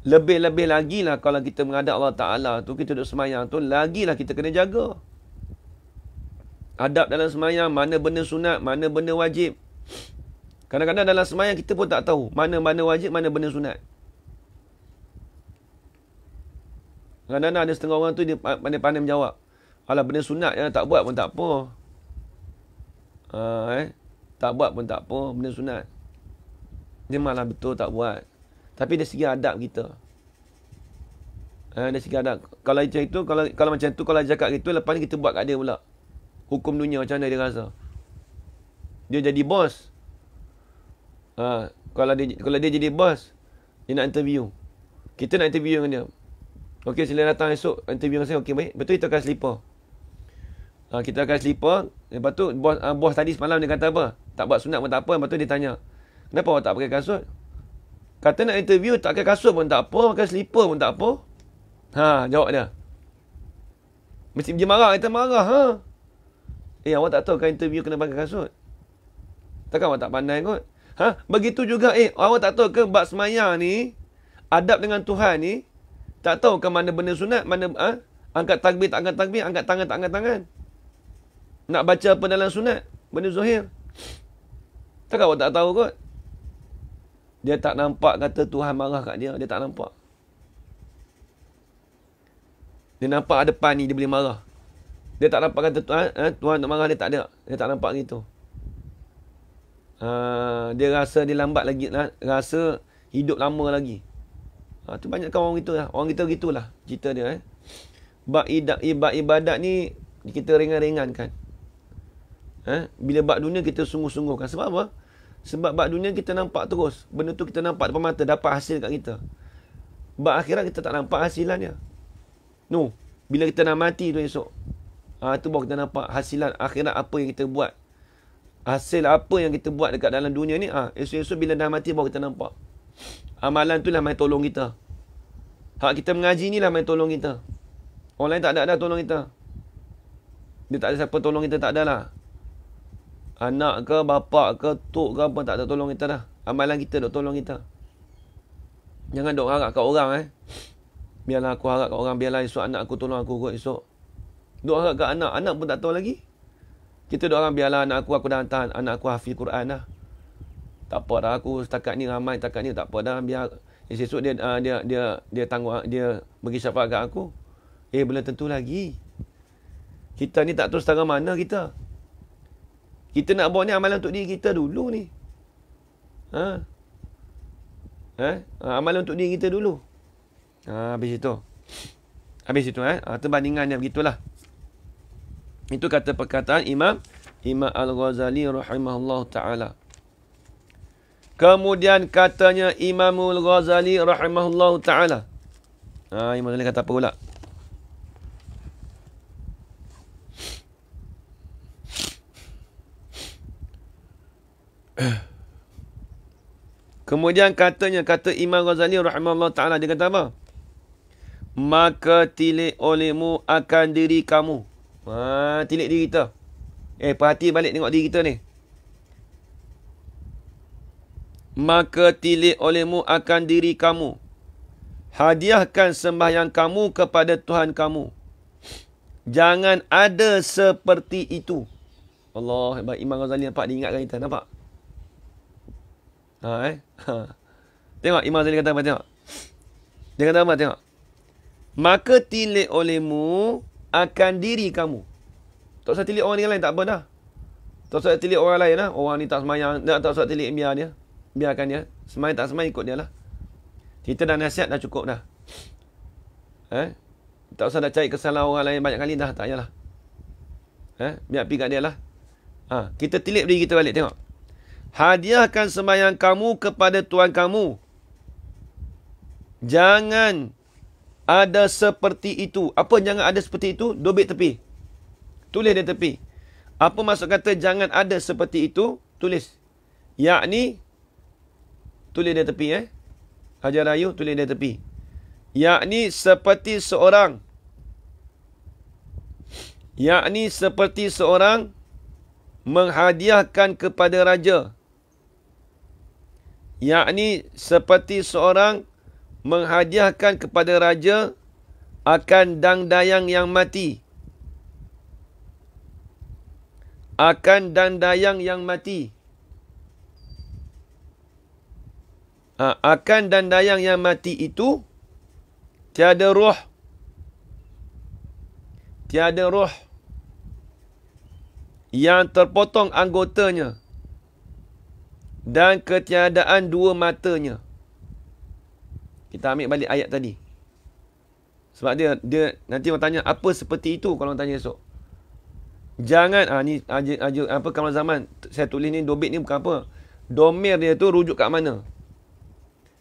Lebih-lebih lagi lah kalau kita menghadap Allah Ta'ala tu, kita duduk semayang tu, lagi lah kita kena jaga. Adab dalam semayang, mana benda sunat, mana benda wajib. Kadang-kadang dalam semayang kita pun tak tahu mana-mana wajib, mana benda sunat. Kadang-kadang ada setengah orang tu dia pandai-pandai menjawab. Alah benda sunat yang tak buat pun tak apa. Uh, eh? Tak buat pun tak apa, benda sunat. Dia malah betul tak buat. Tapi dari segi adab kita. Ha, dari segi adab. Kalau macam itu, kalau kalau macam tu kalau cakap gitu, lepas ni kita buat kat dia pula. Hukum dunia macam mana dia rasa. Dia jadi bos. Ha, kalau dia kalau dia jadi bos, dia nak interview. Kita nak interview dengan dia. Okey, sila datang esok interview dengan saya. Okey, baik. Betul itu akan sleeper. Ha, kita akan sleeper. Lepas tu, bos, ha, bos tadi semalam dia kata apa? Tak buat sunat pun tak apa. Lepas tu dia tanya, kenapa awak tak pakai kasut? Kata nak interview tak pakai kasut pun tak apa, pakai slipper pun tak apa. Ha, jawab dia. Mesti dia marah, kata marah. Ha? Eh, awak tak tahu kan interview kena pakai kasut? Takkan awak tak pandai kot? Ha? Begitu juga, eh, awak tak tahu ke bak semayang ni, adab dengan Tuhan ni, tak tahu ke mana benda sunat, mana ha? angkat takbir tak angkat takbir, angkat tangan tak angkat tangan. Nak baca apa dalam sunat, benda zuhir. Takkan awak tak tahu kot? Dia tak nampak kata Tuhan marah kat dia. Dia tak nampak. Dia nampak depan ni dia boleh marah. Dia tak nampak kata Tuhan, eh, Tuhan nak marah dia tak ada. Dia tak nampak gitu. Uh, dia rasa dia lambat lagi. Lah, rasa hidup lama lagi. Ha, tu banyak kawan orang gitu lah. Orang kita gitulah lah cerita dia. Eh. Bak ibadat, ibadat, ibadat ni kita ringan-ringankan. Eh, bila bak dunia kita sungguh-sungguhkan. Sebab apa? Sebab bab dunia kita nampak terus. Benda tu kita nampak depan mata. Dapat hasil kat kita. Bab akhirat kita tak nampak hasilannya. No. Bila kita nak mati tu esok. Ah ha, tu baru kita nampak hasilan akhirat apa yang kita buat. Hasil apa yang kita buat dekat dalam dunia ni. Ah esok-esok bila dah mati baru kita nampak. Amalan tu lah main tolong kita. Hak kita mengaji ni lah main tolong kita. Orang lain tak ada-ada tolong kita. Dia tak ada siapa tolong kita tak ada lah. Anak ke, bapak ke, tok ke apa tak ada tolong kita dah. Amalan kita dok tolong kita. Jangan dok harap kat orang eh. Biarlah aku harap kat orang, biarlah esok anak aku tolong aku kot esok. Dok harap kat anak, anak pun tak tahu lagi. Kita dok orang biarlah anak aku aku dah hantar anak aku hafiz Quran lah. Tak apa dah aku setakat ni ramai setakat ni tak apa dah biar esok dia, uh, dia dia dia tanggung dia bagi syafaat kat aku. Eh belum tentu lagi. Kita ni tak tahu setara mana kita. Kita nak buat ni amalan untuk diri kita dulu ni. Ha? ha? Ha? Amalan untuk diri kita dulu. Ha, habis itu. Habis itu. Eh? Ha? Terbandingannya begitulah. Itu kata perkataan Imam Imam Al-Ghazali rahimahullah ta'ala. Kemudian katanya Imam Al-Ghazali rahimahullah ta'ala. Ha, Imam Al-Ghazali kata apa pula? Kemudian katanya kata Imam Ghazali rahimahullah taala dia kata apa? Maka tilik olehmu akan diri kamu. Ha, tilik diri kita. Eh, perhati balik tengok diri kita ni. Maka tilik olehmu akan diri kamu. Hadiahkan sembahyang kamu kepada Tuhan kamu. Jangan ada seperti itu. Allah, Imam Ghazali nampak diingatkan kita. Nampak? Ha, eh? ha. Tengok Imam Zali kata apa tengok. Dia kata apa tengok. Maka tilik olehmu akan diri kamu. Tak usah tilik orang lain tak apa dah. Tak usah tilik orang lain lah. Orang ni tak semayang. tak usah tilik biar dia. Biarkan dia. Semayang tak semayang ikut dia lah. Kita dah nasihat dah cukup dah. Eh? Tak usah nak cari kesalahan orang lain banyak kali dah. Tak payahlah. Eh? Biar pergi kat dia lah. Ha. Kita tilik diri kita balik tengok hadiahkan semayang kamu kepada Tuhan kamu. Jangan ada seperti itu. Apa jangan ada seperti itu? Dobit tepi. Tulis di tepi. Apa maksud kata jangan ada seperti itu? Tulis. Yakni, tulis di tepi eh. Hajar Ayu, tulis di tepi. Yakni seperti seorang. Yakni seperti seorang menghadiahkan kepada raja. Raja yakni seperti seorang menghadiahkan kepada raja akan dangdayang yang mati akan dangdayang yang mati ha, akan dangdayang yang mati itu tiada roh tiada roh yang terpotong anggotanya dan ketiadaan dua matanya. Kita ambil balik ayat tadi. Sebab dia dia nanti orang tanya apa seperti itu kalau orang tanya esok. Jangan ah ni aja, ah, aja ah, apa kalau zaman saya tulis ni dobit ni bukan apa. Domir dia tu rujuk kat mana?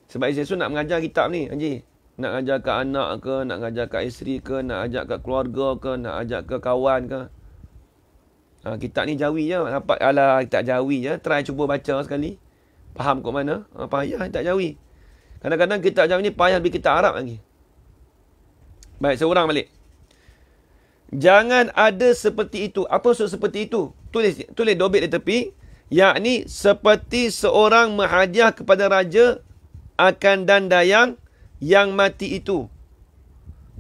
Sebab Yesus nak mengajar kitab ni, Haji. Nak ajar ke anak ke, nak ajar ke isteri ke, nak ajak ke keluarga ke, nak ajak ke kawan ke. Ha, kitab ni jawi je. Dapat ala kitab jawi je. Try cuba baca sekali. Faham kot mana. Ha, payah kitab jawi. Kadang-kadang kitab jawi ni payah lebih kitab Arab lagi. Baik, seorang balik. Jangan ada seperti itu. Apa maksud seperti itu? Tulis tulis dobit di tepi. Yakni seperti seorang menghajah kepada raja akan dan dayang yang mati itu.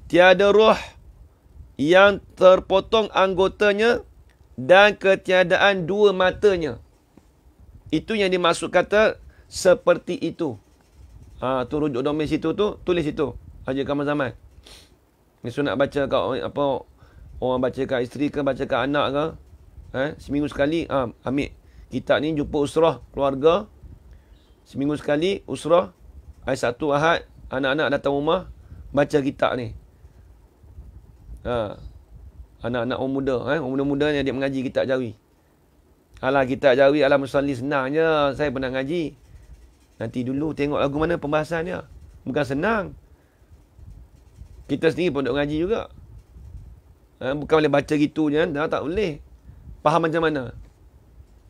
Tiada roh yang terpotong anggotanya dan ketiadaan dua matanya. Itu yang dimaksud kata seperti itu. Ha, tu rujuk domain situ tu, tulis situ. Haji Kamal Zaman. Ni nak baca kat apa, orang baca kat isteri ke, baca kat anak ke. Eh, seminggu sekali, ha, ambil kitab ni jumpa usrah keluarga. Seminggu sekali, usrah. Hari satu Ahad, anak-anak datang rumah, baca kitab ni. Haa. Anak-anak orang muda. Eh? Orang muda-muda yang dia mengaji kitab jawi. Alah kitab jawi, alah musalli senang je. Saya pernah mengaji. Nanti dulu tengok lagu mana pembahasannya. Bukan senang. Kita sendiri pun duduk ngaji juga. Eh? Bukan boleh baca gitu je. Dah tak boleh. Faham macam mana?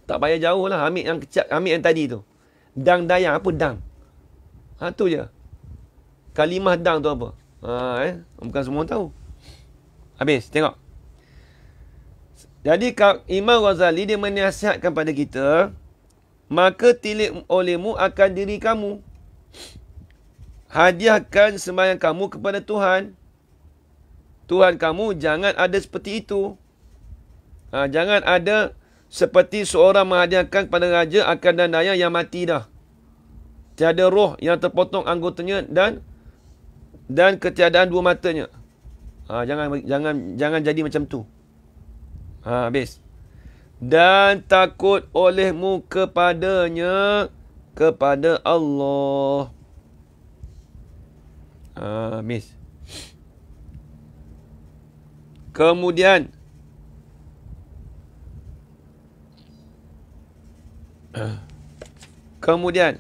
Tak payah jauh lah. Ambil yang kecil, ambil yang tadi tu. Dang dayang. Apa dang? Ha, tu je. Kalimah dang tu apa? Ha, eh? Bukan semua tahu. Habis, tengok. Jadi Imam Ghazali dia menasihatkan pada kita maka tilik olehmu akan diri kamu. Hadiahkan sembahyang kamu kepada Tuhan. Tuhan kamu jangan ada seperti itu. Ha, jangan ada seperti seorang menghadiahkan kepada raja akan dan ayah yang mati dah. Tiada roh yang terpotong anggotanya dan dan ketiadaan dua matanya. Ha, jangan jangan jangan jadi macam tu. Ha, habis. Dan takut olehmu kepadanya, kepada Allah. Ha, habis. Kemudian. Kemudian.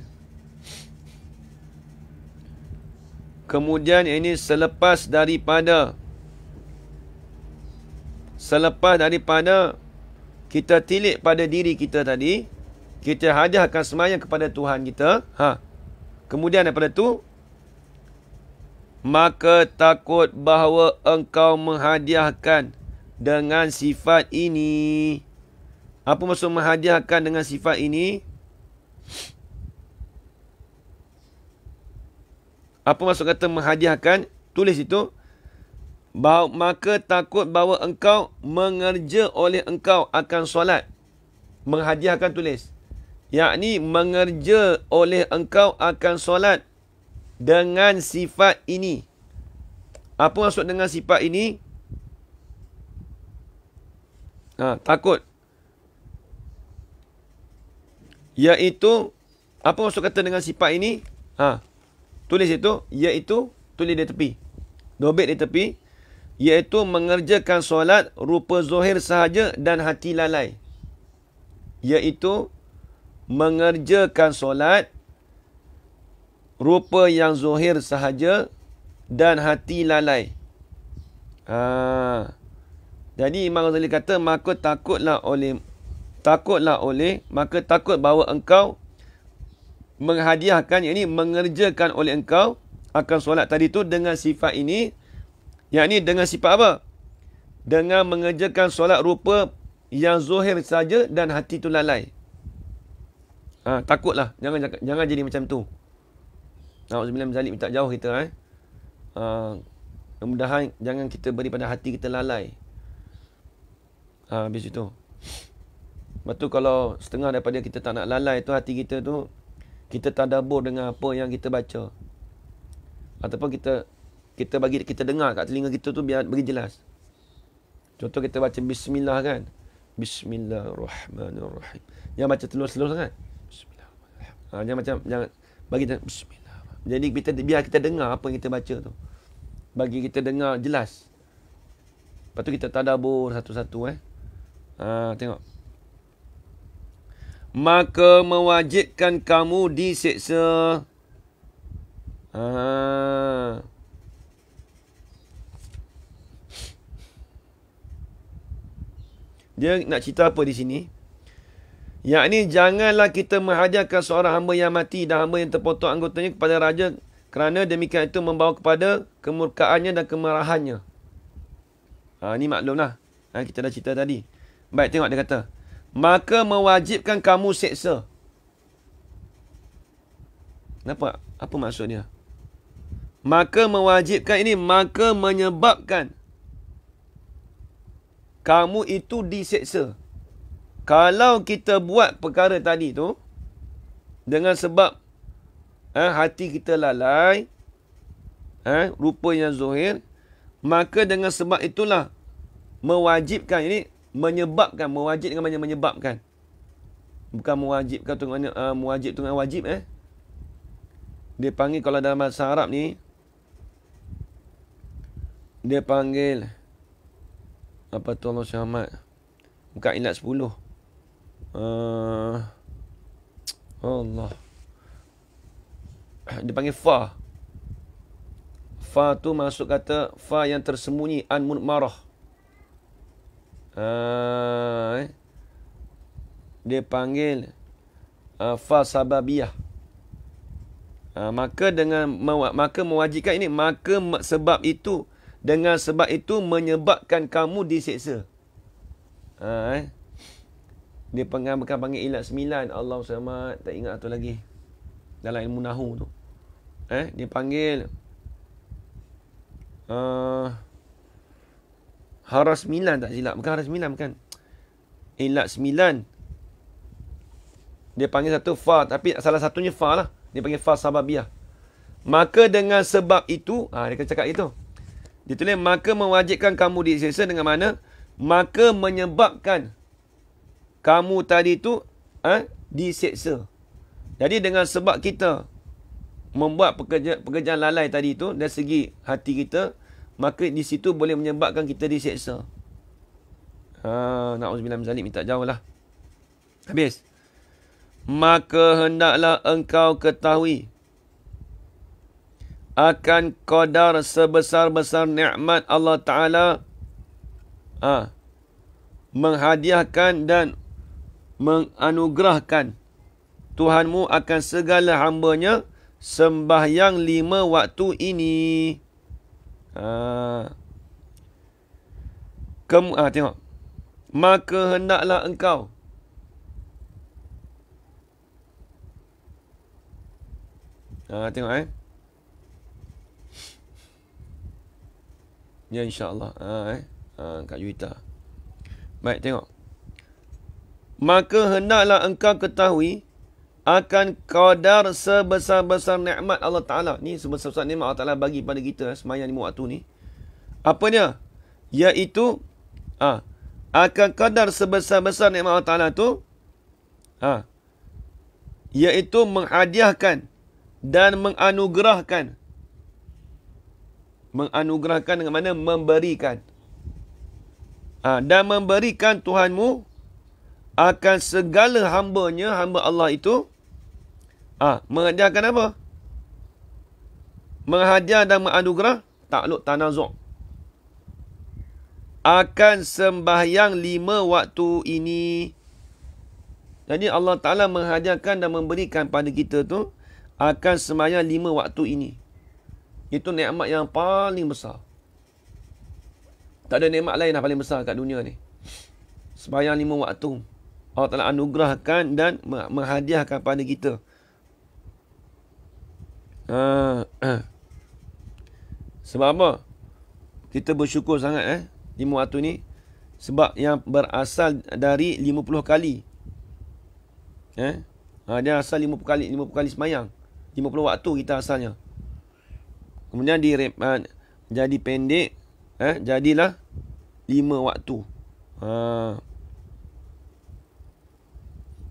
Kemudian ini selepas daripada. Kemudian selepas daripada kita tilik pada diri kita tadi, kita hadiahkan semayang kepada Tuhan kita, ha. kemudian daripada tu, maka takut bahawa engkau menghadiahkan dengan sifat ini. Apa maksud menghadiahkan dengan sifat ini? Apa maksud kata menghadiahkan? Tulis itu. Bahawa, maka takut bahawa engkau mengerja oleh engkau akan solat. Menghadiahkan tulis. Yakni mengerja oleh engkau akan solat dengan sifat ini. Apa maksud dengan sifat ini? Ha, takut. Yaitu apa maksud kata dengan sifat ini? Ha, tulis itu, Yaitu tulis di tepi. Dobit di tepi iaitu mengerjakan solat rupa zahir sahaja dan hati lalai. Iaitu mengerjakan solat rupa yang zahir sahaja dan hati lalai. Ha. Jadi Imam Ghazali kata maka takutlah oleh takutlah oleh maka takut bahawa engkau menghadiahkan yakni mengerjakan oleh engkau akan solat tadi tu dengan sifat ini yang ini dengan sifat apa? Dengan mengerjakan solat rupa yang zuhir saja dan hati tu lalai. Ha, takutlah. Jangan jangan jangan jadi macam tu. Nak sembilan mazalik tak jauh kita. Eh. Ha, Mudah-mudahan jangan kita beri pada hati kita lalai. Ha, habis itu. Lepas tu kalau setengah daripada kita tak nak lalai tu hati kita tu. Kita tak dabur dengan apa yang kita baca. Ataupun kita kita bagi kita dengar kat telinga kita tu biar bagi jelas. Contoh kita baca bismillah kan. Bismillahirrahmanirrahim. Yang baca telus-telus kan. Bismillahirrahmanirrahim. Ha, jangan macam jangan bagi bismillah. Jadi kita biar kita dengar apa yang kita baca tu. Bagi kita dengar jelas. Lepas tu kita tadabur satu-satu eh. Ha, tengok. Maka mewajibkan kamu disiksa. Ah. Ha. Dia nak cerita apa di sini? Yang ini, janganlah kita menghadiahkan seorang hamba yang mati dan hamba yang terpotong anggotanya kepada raja kerana demikian itu membawa kepada kemurkaannya dan kemarahannya. Ha, ini maklumlah. Ha, kita dah cerita tadi. Baik, tengok dia kata. Maka mewajibkan kamu seksa. Kenapa? Apa maksudnya? Maka mewajibkan ini, maka menyebabkan kamu itu diseksa. Kalau kita buat perkara tadi tu dengan sebab eh, hati kita lalai, ha, rupa yang zuhir, maka dengan sebab itulah mewajibkan ini menyebabkan mewajib dengan banyak menyebabkan bukan mewajibkan tu dengan uh, mewajib tu dengan wajib eh dia panggil kalau dalam bahasa Arab ni dia panggil apa tu Allah Syahmat Buka ilat 10 uh, Allah Dia panggil Fa Fa tu masuk kata Fa yang tersembunyi An Mutmarah uh, ah, eh. Dia panggil uh, Fa Sababiyah uh, maka dengan maka mewajibkan ini maka sebab itu dengan sebab itu menyebabkan kamu diseksa. Ha, eh? Dia pengam bukan panggil ilat sembilan. Allah SWT tak ingat tu lagi. Dalam ilmu Nahu tu. Eh? Dia panggil uh, Haras sembilan tak silap. Bukan haras sembilan bukan. Ilat sembilan. Dia panggil satu fa. Tapi salah satunya fa lah. Dia panggil fa sababiyah. Maka dengan sebab itu. Ha, dia kena cakap itu. Ditulis maka mewajibkan kamu diseksa dengan mana? Maka menyebabkan kamu tadi tu eh, ha, diseksa. Jadi dengan sebab kita membuat pekerja, pekerjaan lalai tadi tu dari segi hati kita, maka di situ boleh menyebabkan kita diseksa. Ha, bin Mizalik minta jauh lah. Habis. Maka hendaklah engkau ketahui akan kodar sebesar-besar nikmat Allah Ta'ala ha, menghadiahkan dan menganugerahkan Tuhanmu akan segala hambanya sembahyang lima waktu ini. Ha. Kem, ha, tengok. Maka hendaklah engkau Ha, tengok eh. Ya insyaAllah ha, eh. ha, Kak Yuita Baik tengok Maka hendaklah engkau ketahui Akan kadar sebesar-besar nikmat Allah Ta'ala Ni sebesar-besar nikmat Allah Ta'ala bagi pada kita eh, Semayang lima waktu ni Apa dia? Iaitu ha, Akan kadar sebesar-besar nikmat Allah Ta'ala tu ha, Iaitu menghadiahkan Dan menganugerahkan menganugerahkan dengan mana memberikan ha, dan memberikan Tuhanmu akan segala hambanya hamba Allah itu ah ha, mengajarkan apa menghadiah dan menganugerah takluk tanazuk akan sembahyang lima waktu ini jadi Allah Ta'ala menghadiahkan dan memberikan pada kita tu akan sembahyang lima waktu ini. Itu nikmat yang paling besar. Tak ada nikmat lain yang paling besar kat dunia ni. Sembahyang lima waktu. Allah Ta'ala anugerahkan dan menghadiahkan pada kita. Ha, eh. Sebab apa? Kita bersyukur sangat eh. Lima waktu ni. Sebab yang berasal dari lima puluh kali. Eh? Ha, dia asal lima puluh kali, lima puluh kali semayang. Lima puluh waktu kita asalnya. Kemudian di uh, jadi pendek eh jadilah 5 waktu. Ha.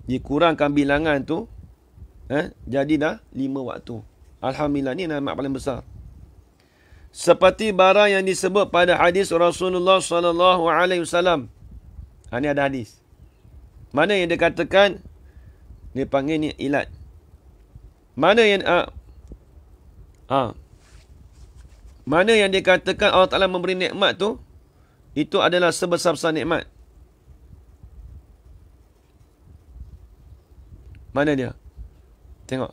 Dikurangkan bilangan tu eh jadilah 5 waktu. Alhamdulillah ni nama paling besar. Seperti barang yang disebut pada hadis Rasulullah sallallahu alaihi wasallam. Ini ha, ada hadis. Mana yang dikatakan dipanggil ni ilat. Mana yang ah uh, ah uh, mana yang dikatakan Allah Ta'ala memberi nikmat tu Itu adalah sebesar-besar nikmat Mana dia? Tengok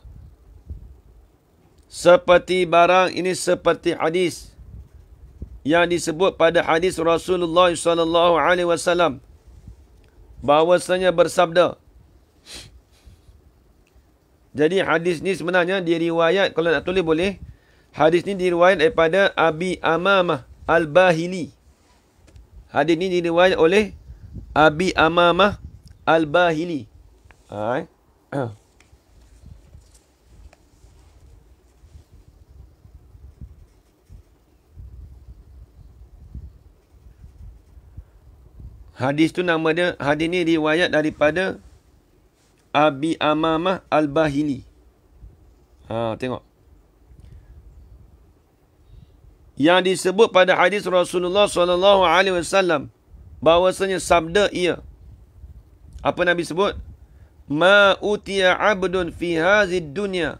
Seperti barang ini seperti hadis Yang disebut pada hadis Rasulullah SAW Bahawasanya bersabda Jadi hadis ni sebenarnya diriwayat Kalau nak tulis boleh Hadis ni diriwayat daripada Abi Amamah Al-Bahili. Hadis ni diriwayat oleh Abi Amamah Al-Bahili. Hai. Hadis tu nama dia, hadis ni riwayat daripada Abi Amamah Al-Bahili. Ha, tengok. yang disebut pada hadis Rasulullah sallallahu alaihi wasallam bahwasanya sabda ia apa Nabi sebut ma utiya abdun fi hadhid dunya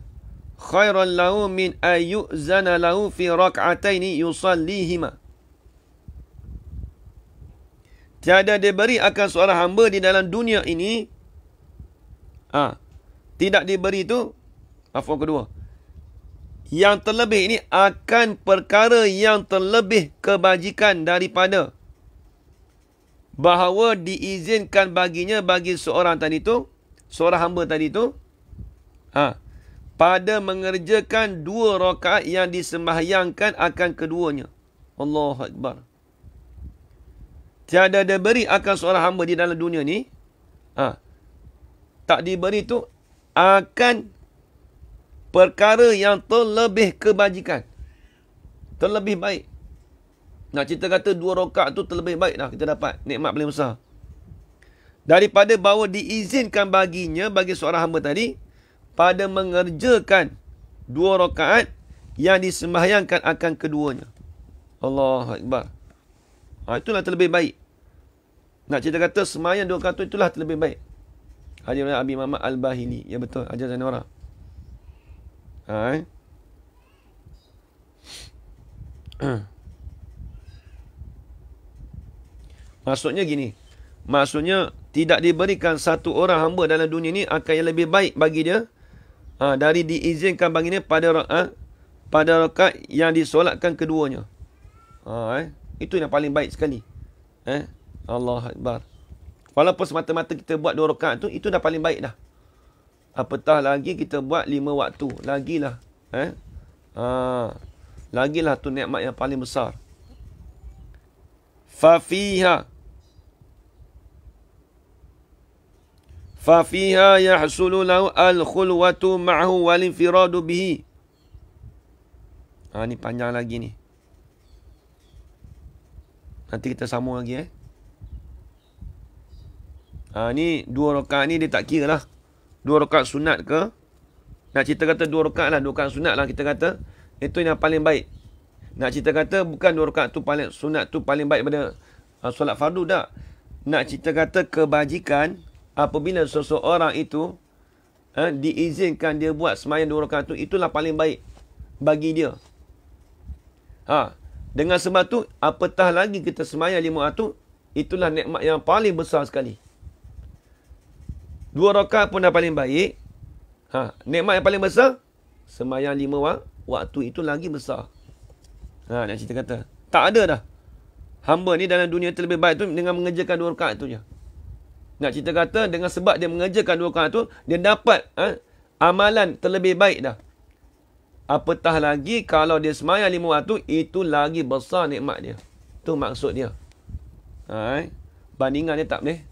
khairan lahu min ayuzana lahu fi rak'atain yusallihima Tiada diberi akan seorang hamba di dalam dunia ini ah ha, tidak diberi itu apa kedua yang terlebih ini akan perkara yang terlebih kebajikan daripada bahawa diizinkan baginya bagi seorang tadi itu, seorang hamba tadi itu, ha, pada mengerjakan dua rakaat yang disembahyangkan akan keduanya. Allahu Akbar. Tiada diberi akan seorang hamba di dalam dunia ni, ha, tak diberi tu akan perkara yang terlebih kebajikan. Terlebih baik. Nak cerita kata dua rokat tu terlebih baik dah kita dapat nikmat paling besar. Daripada bahawa diizinkan baginya bagi seorang hamba tadi pada mengerjakan dua rokaat yang disembahyangkan akan keduanya. Allah Akbar. Ha, itulah terlebih baik. Nak cerita kata semayan dua kata itulah terlebih baik. Hadirnya Abi Mama Al-Bahili. Ya betul. Ajar Zainal Orang. Alright. Maksudnya gini. Maksudnya tidak diberikan satu orang hamba dalam dunia ini akan yang lebih baik bagi dia ha, dari diizinkan baginya pada ha, pada rakaat yang disolatkan keduanya. Ha, eh. Itu yang paling baik sekali. Eh. Allah Akbar. Walaupun semata-mata kita buat dua rakaat tu, itu dah paling baik dah. Apatah ah, lagi kita buat lima waktu. Lagilah. Eh? Ha. Lagilah tu nikmat yang paling besar. Fafiha. Fafiha yahsulu lahu al-khulwatu ma'hu wal-infiradu bihi. Ha, ni panjang lagi ni. Nanti kita sambung lagi eh. Ha, ni dua rakaat ni dia tak kira lah dua rakaat sunat ke nak cerita kata dua rakaat lah dua rakaat sunat lah kita kata itu yang paling baik nak cerita kata bukan dua rakaat tu paling sunat tu paling baik pada uh, solat fardu dah nak cerita kata kebajikan apabila seseorang itu eh, diizinkan dia buat semayan dua rakaat tu itulah paling baik bagi dia ha dengan sebab tu apatah lagi kita semayan lima waktu itulah nikmat yang paling besar sekali Dua rakaat pun dah paling baik. Ha, nikmat yang paling besar sembahyang lima wak, waktu itu lagi besar. Ha, nak cerita kata. Tak ada dah. Hamba ni dalam dunia terlebih baik tu dengan mengerjakan dua rakaat tu je. Nak cerita kata dengan sebab dia mengerjakan dua rakaat tu dia dapat ha, amalan terlebih baik dah. Apatah lagi kalau dia sembahyang lima waktu itu lagi besar nikmat dia. Tu maksud dia. Ha, eh? Bandingan dia tak boleh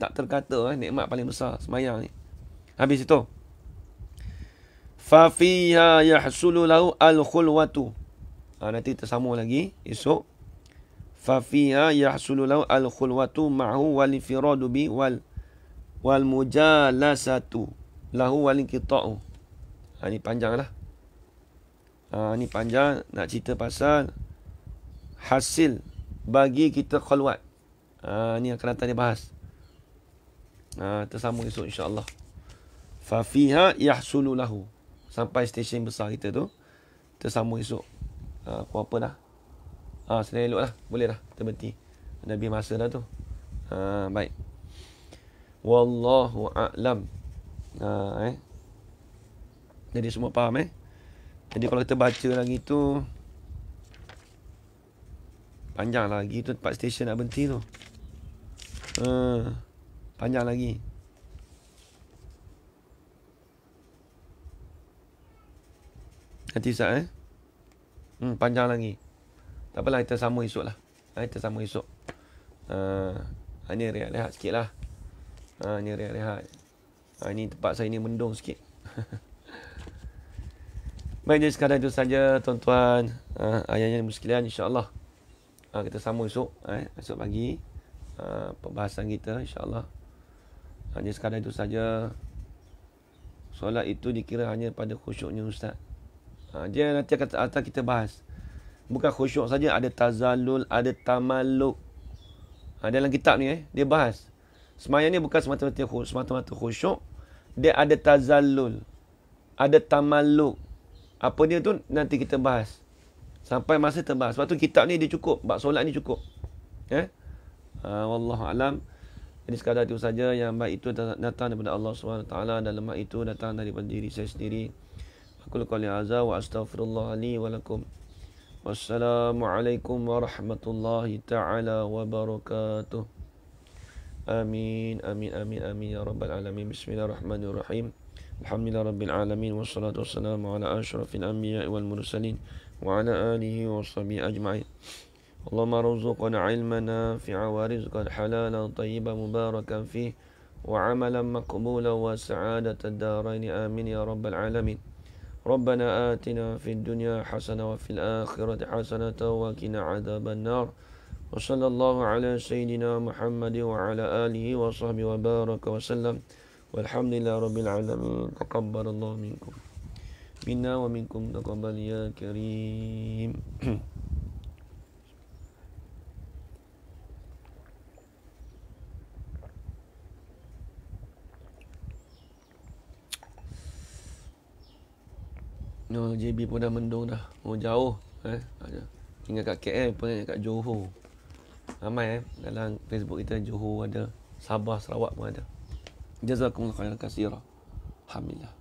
tak terkata eh, nikmat paling besar semayang ni. Habis itu. Fafiha yahsulu lahu al-khulwatu. Ha, nanti tersambung lagi esok. Fafiha yahsulu lahu al-khulwatu ma'hu wal-infiradu bi wal wal mujalasatu lahu wal inqita'u. Ha, ah, ini panjanglah. Ha, ah, ini panjang nak cerita pasal hasil bagi kita khulwat. Ha, ini akan datang dibahas. bahas. Ha, tersambung esok insyaAllah. Fafiha yahsulu lahu. Sampai stesen besar kita tu. Tersambung esok. Ha, apa-apa dah. Ha, Senang elok lah. Boleh lah. berhenti Ada lebih masa dah tu. Ha, baik. Wallahu a'lam. Ha, eh. Jadi semua faham eh. Jadi kalau kita baca lagi tu. Panjang lagi tu tempat stesen nak berhenti tu. Haa panjang lagi nanti Ustaz eh hmm, panjang lagi tak apalah kita sama esok lah ha, kita sama esok uh, ha, hanya rehat-rehat sikit lah ha, hanya rehat-rehat ha, ini tempat saya ini mendung sikit baik jadi sekadar itu saja tuan-tuan uh, ha, ayah-ayah muskilian insyaAllah uh, kita sama esok eh, esok pagi uh, pembahasan kita insyaAllah Allah. Hanya sekadar itu saja. Solat itu dikira hanya pada khusyuknya ustaz. Ha, dia nanti atas kita bahas. Bukan khusyuk saja ada tazalul, ada tamalluk. Ha, dalam kitab ni eh, dia bahas. Semayang ni bukan semata-mata semata-mata khusyuk. Dia ada tazalul. Ada tamalluk. Apa dia tu nanti kita bahas. Sampai masa terbahas. Sebab tu kitab ni dia cukup. Bak solat ni cukup. Eh? Ha, Wallahu'alam. Wallahu'alam. Jadi sekadar itu saja yang baik itu datang daripada Allah SWT dan lemak itu datang daripada diri saya sendiri. Aku lakukan yang azar wa astaghfirullah li wa lakum. Wassalamualaikum warahmatullahi ta'ala wabarakatuh. Amin, amin, amin, amin. Ya Rabbal Alamin. Bismillahirrahmanirrahim. Alhamdulillah Rabbil Alamin. Wassalatu wassalamu ala ashrafil anbiya wal mursalin. Wa ala alihi wa sahbihi ajma'in. اللهم ارزقنا علما نافعا ورزقا حلالا طيبا مباركا فيه وعملا مقبولا وسعادة الدارين آمين يا رب العالمين ربنا آتنا في الدنيا حسنة وفي الآخرة حسنة وقنا عذاب النار وصلى الله على سيدنا محمد وعلى آله وصحبه وبارك وسلم والحمد لله رب العالمين تقبل الله منكم منا ومنكم تقبل يا كريم No, JB pun dah mendung dah. Oh, jauh. Eh? Tinggal kat KL pun ada kat Johor. Ramai eh. Dalam Facebook kita Johor ada. Sabah, Sarawak pun ada. Jazakumullah khairan kasirah. Ya Alhamdulillah.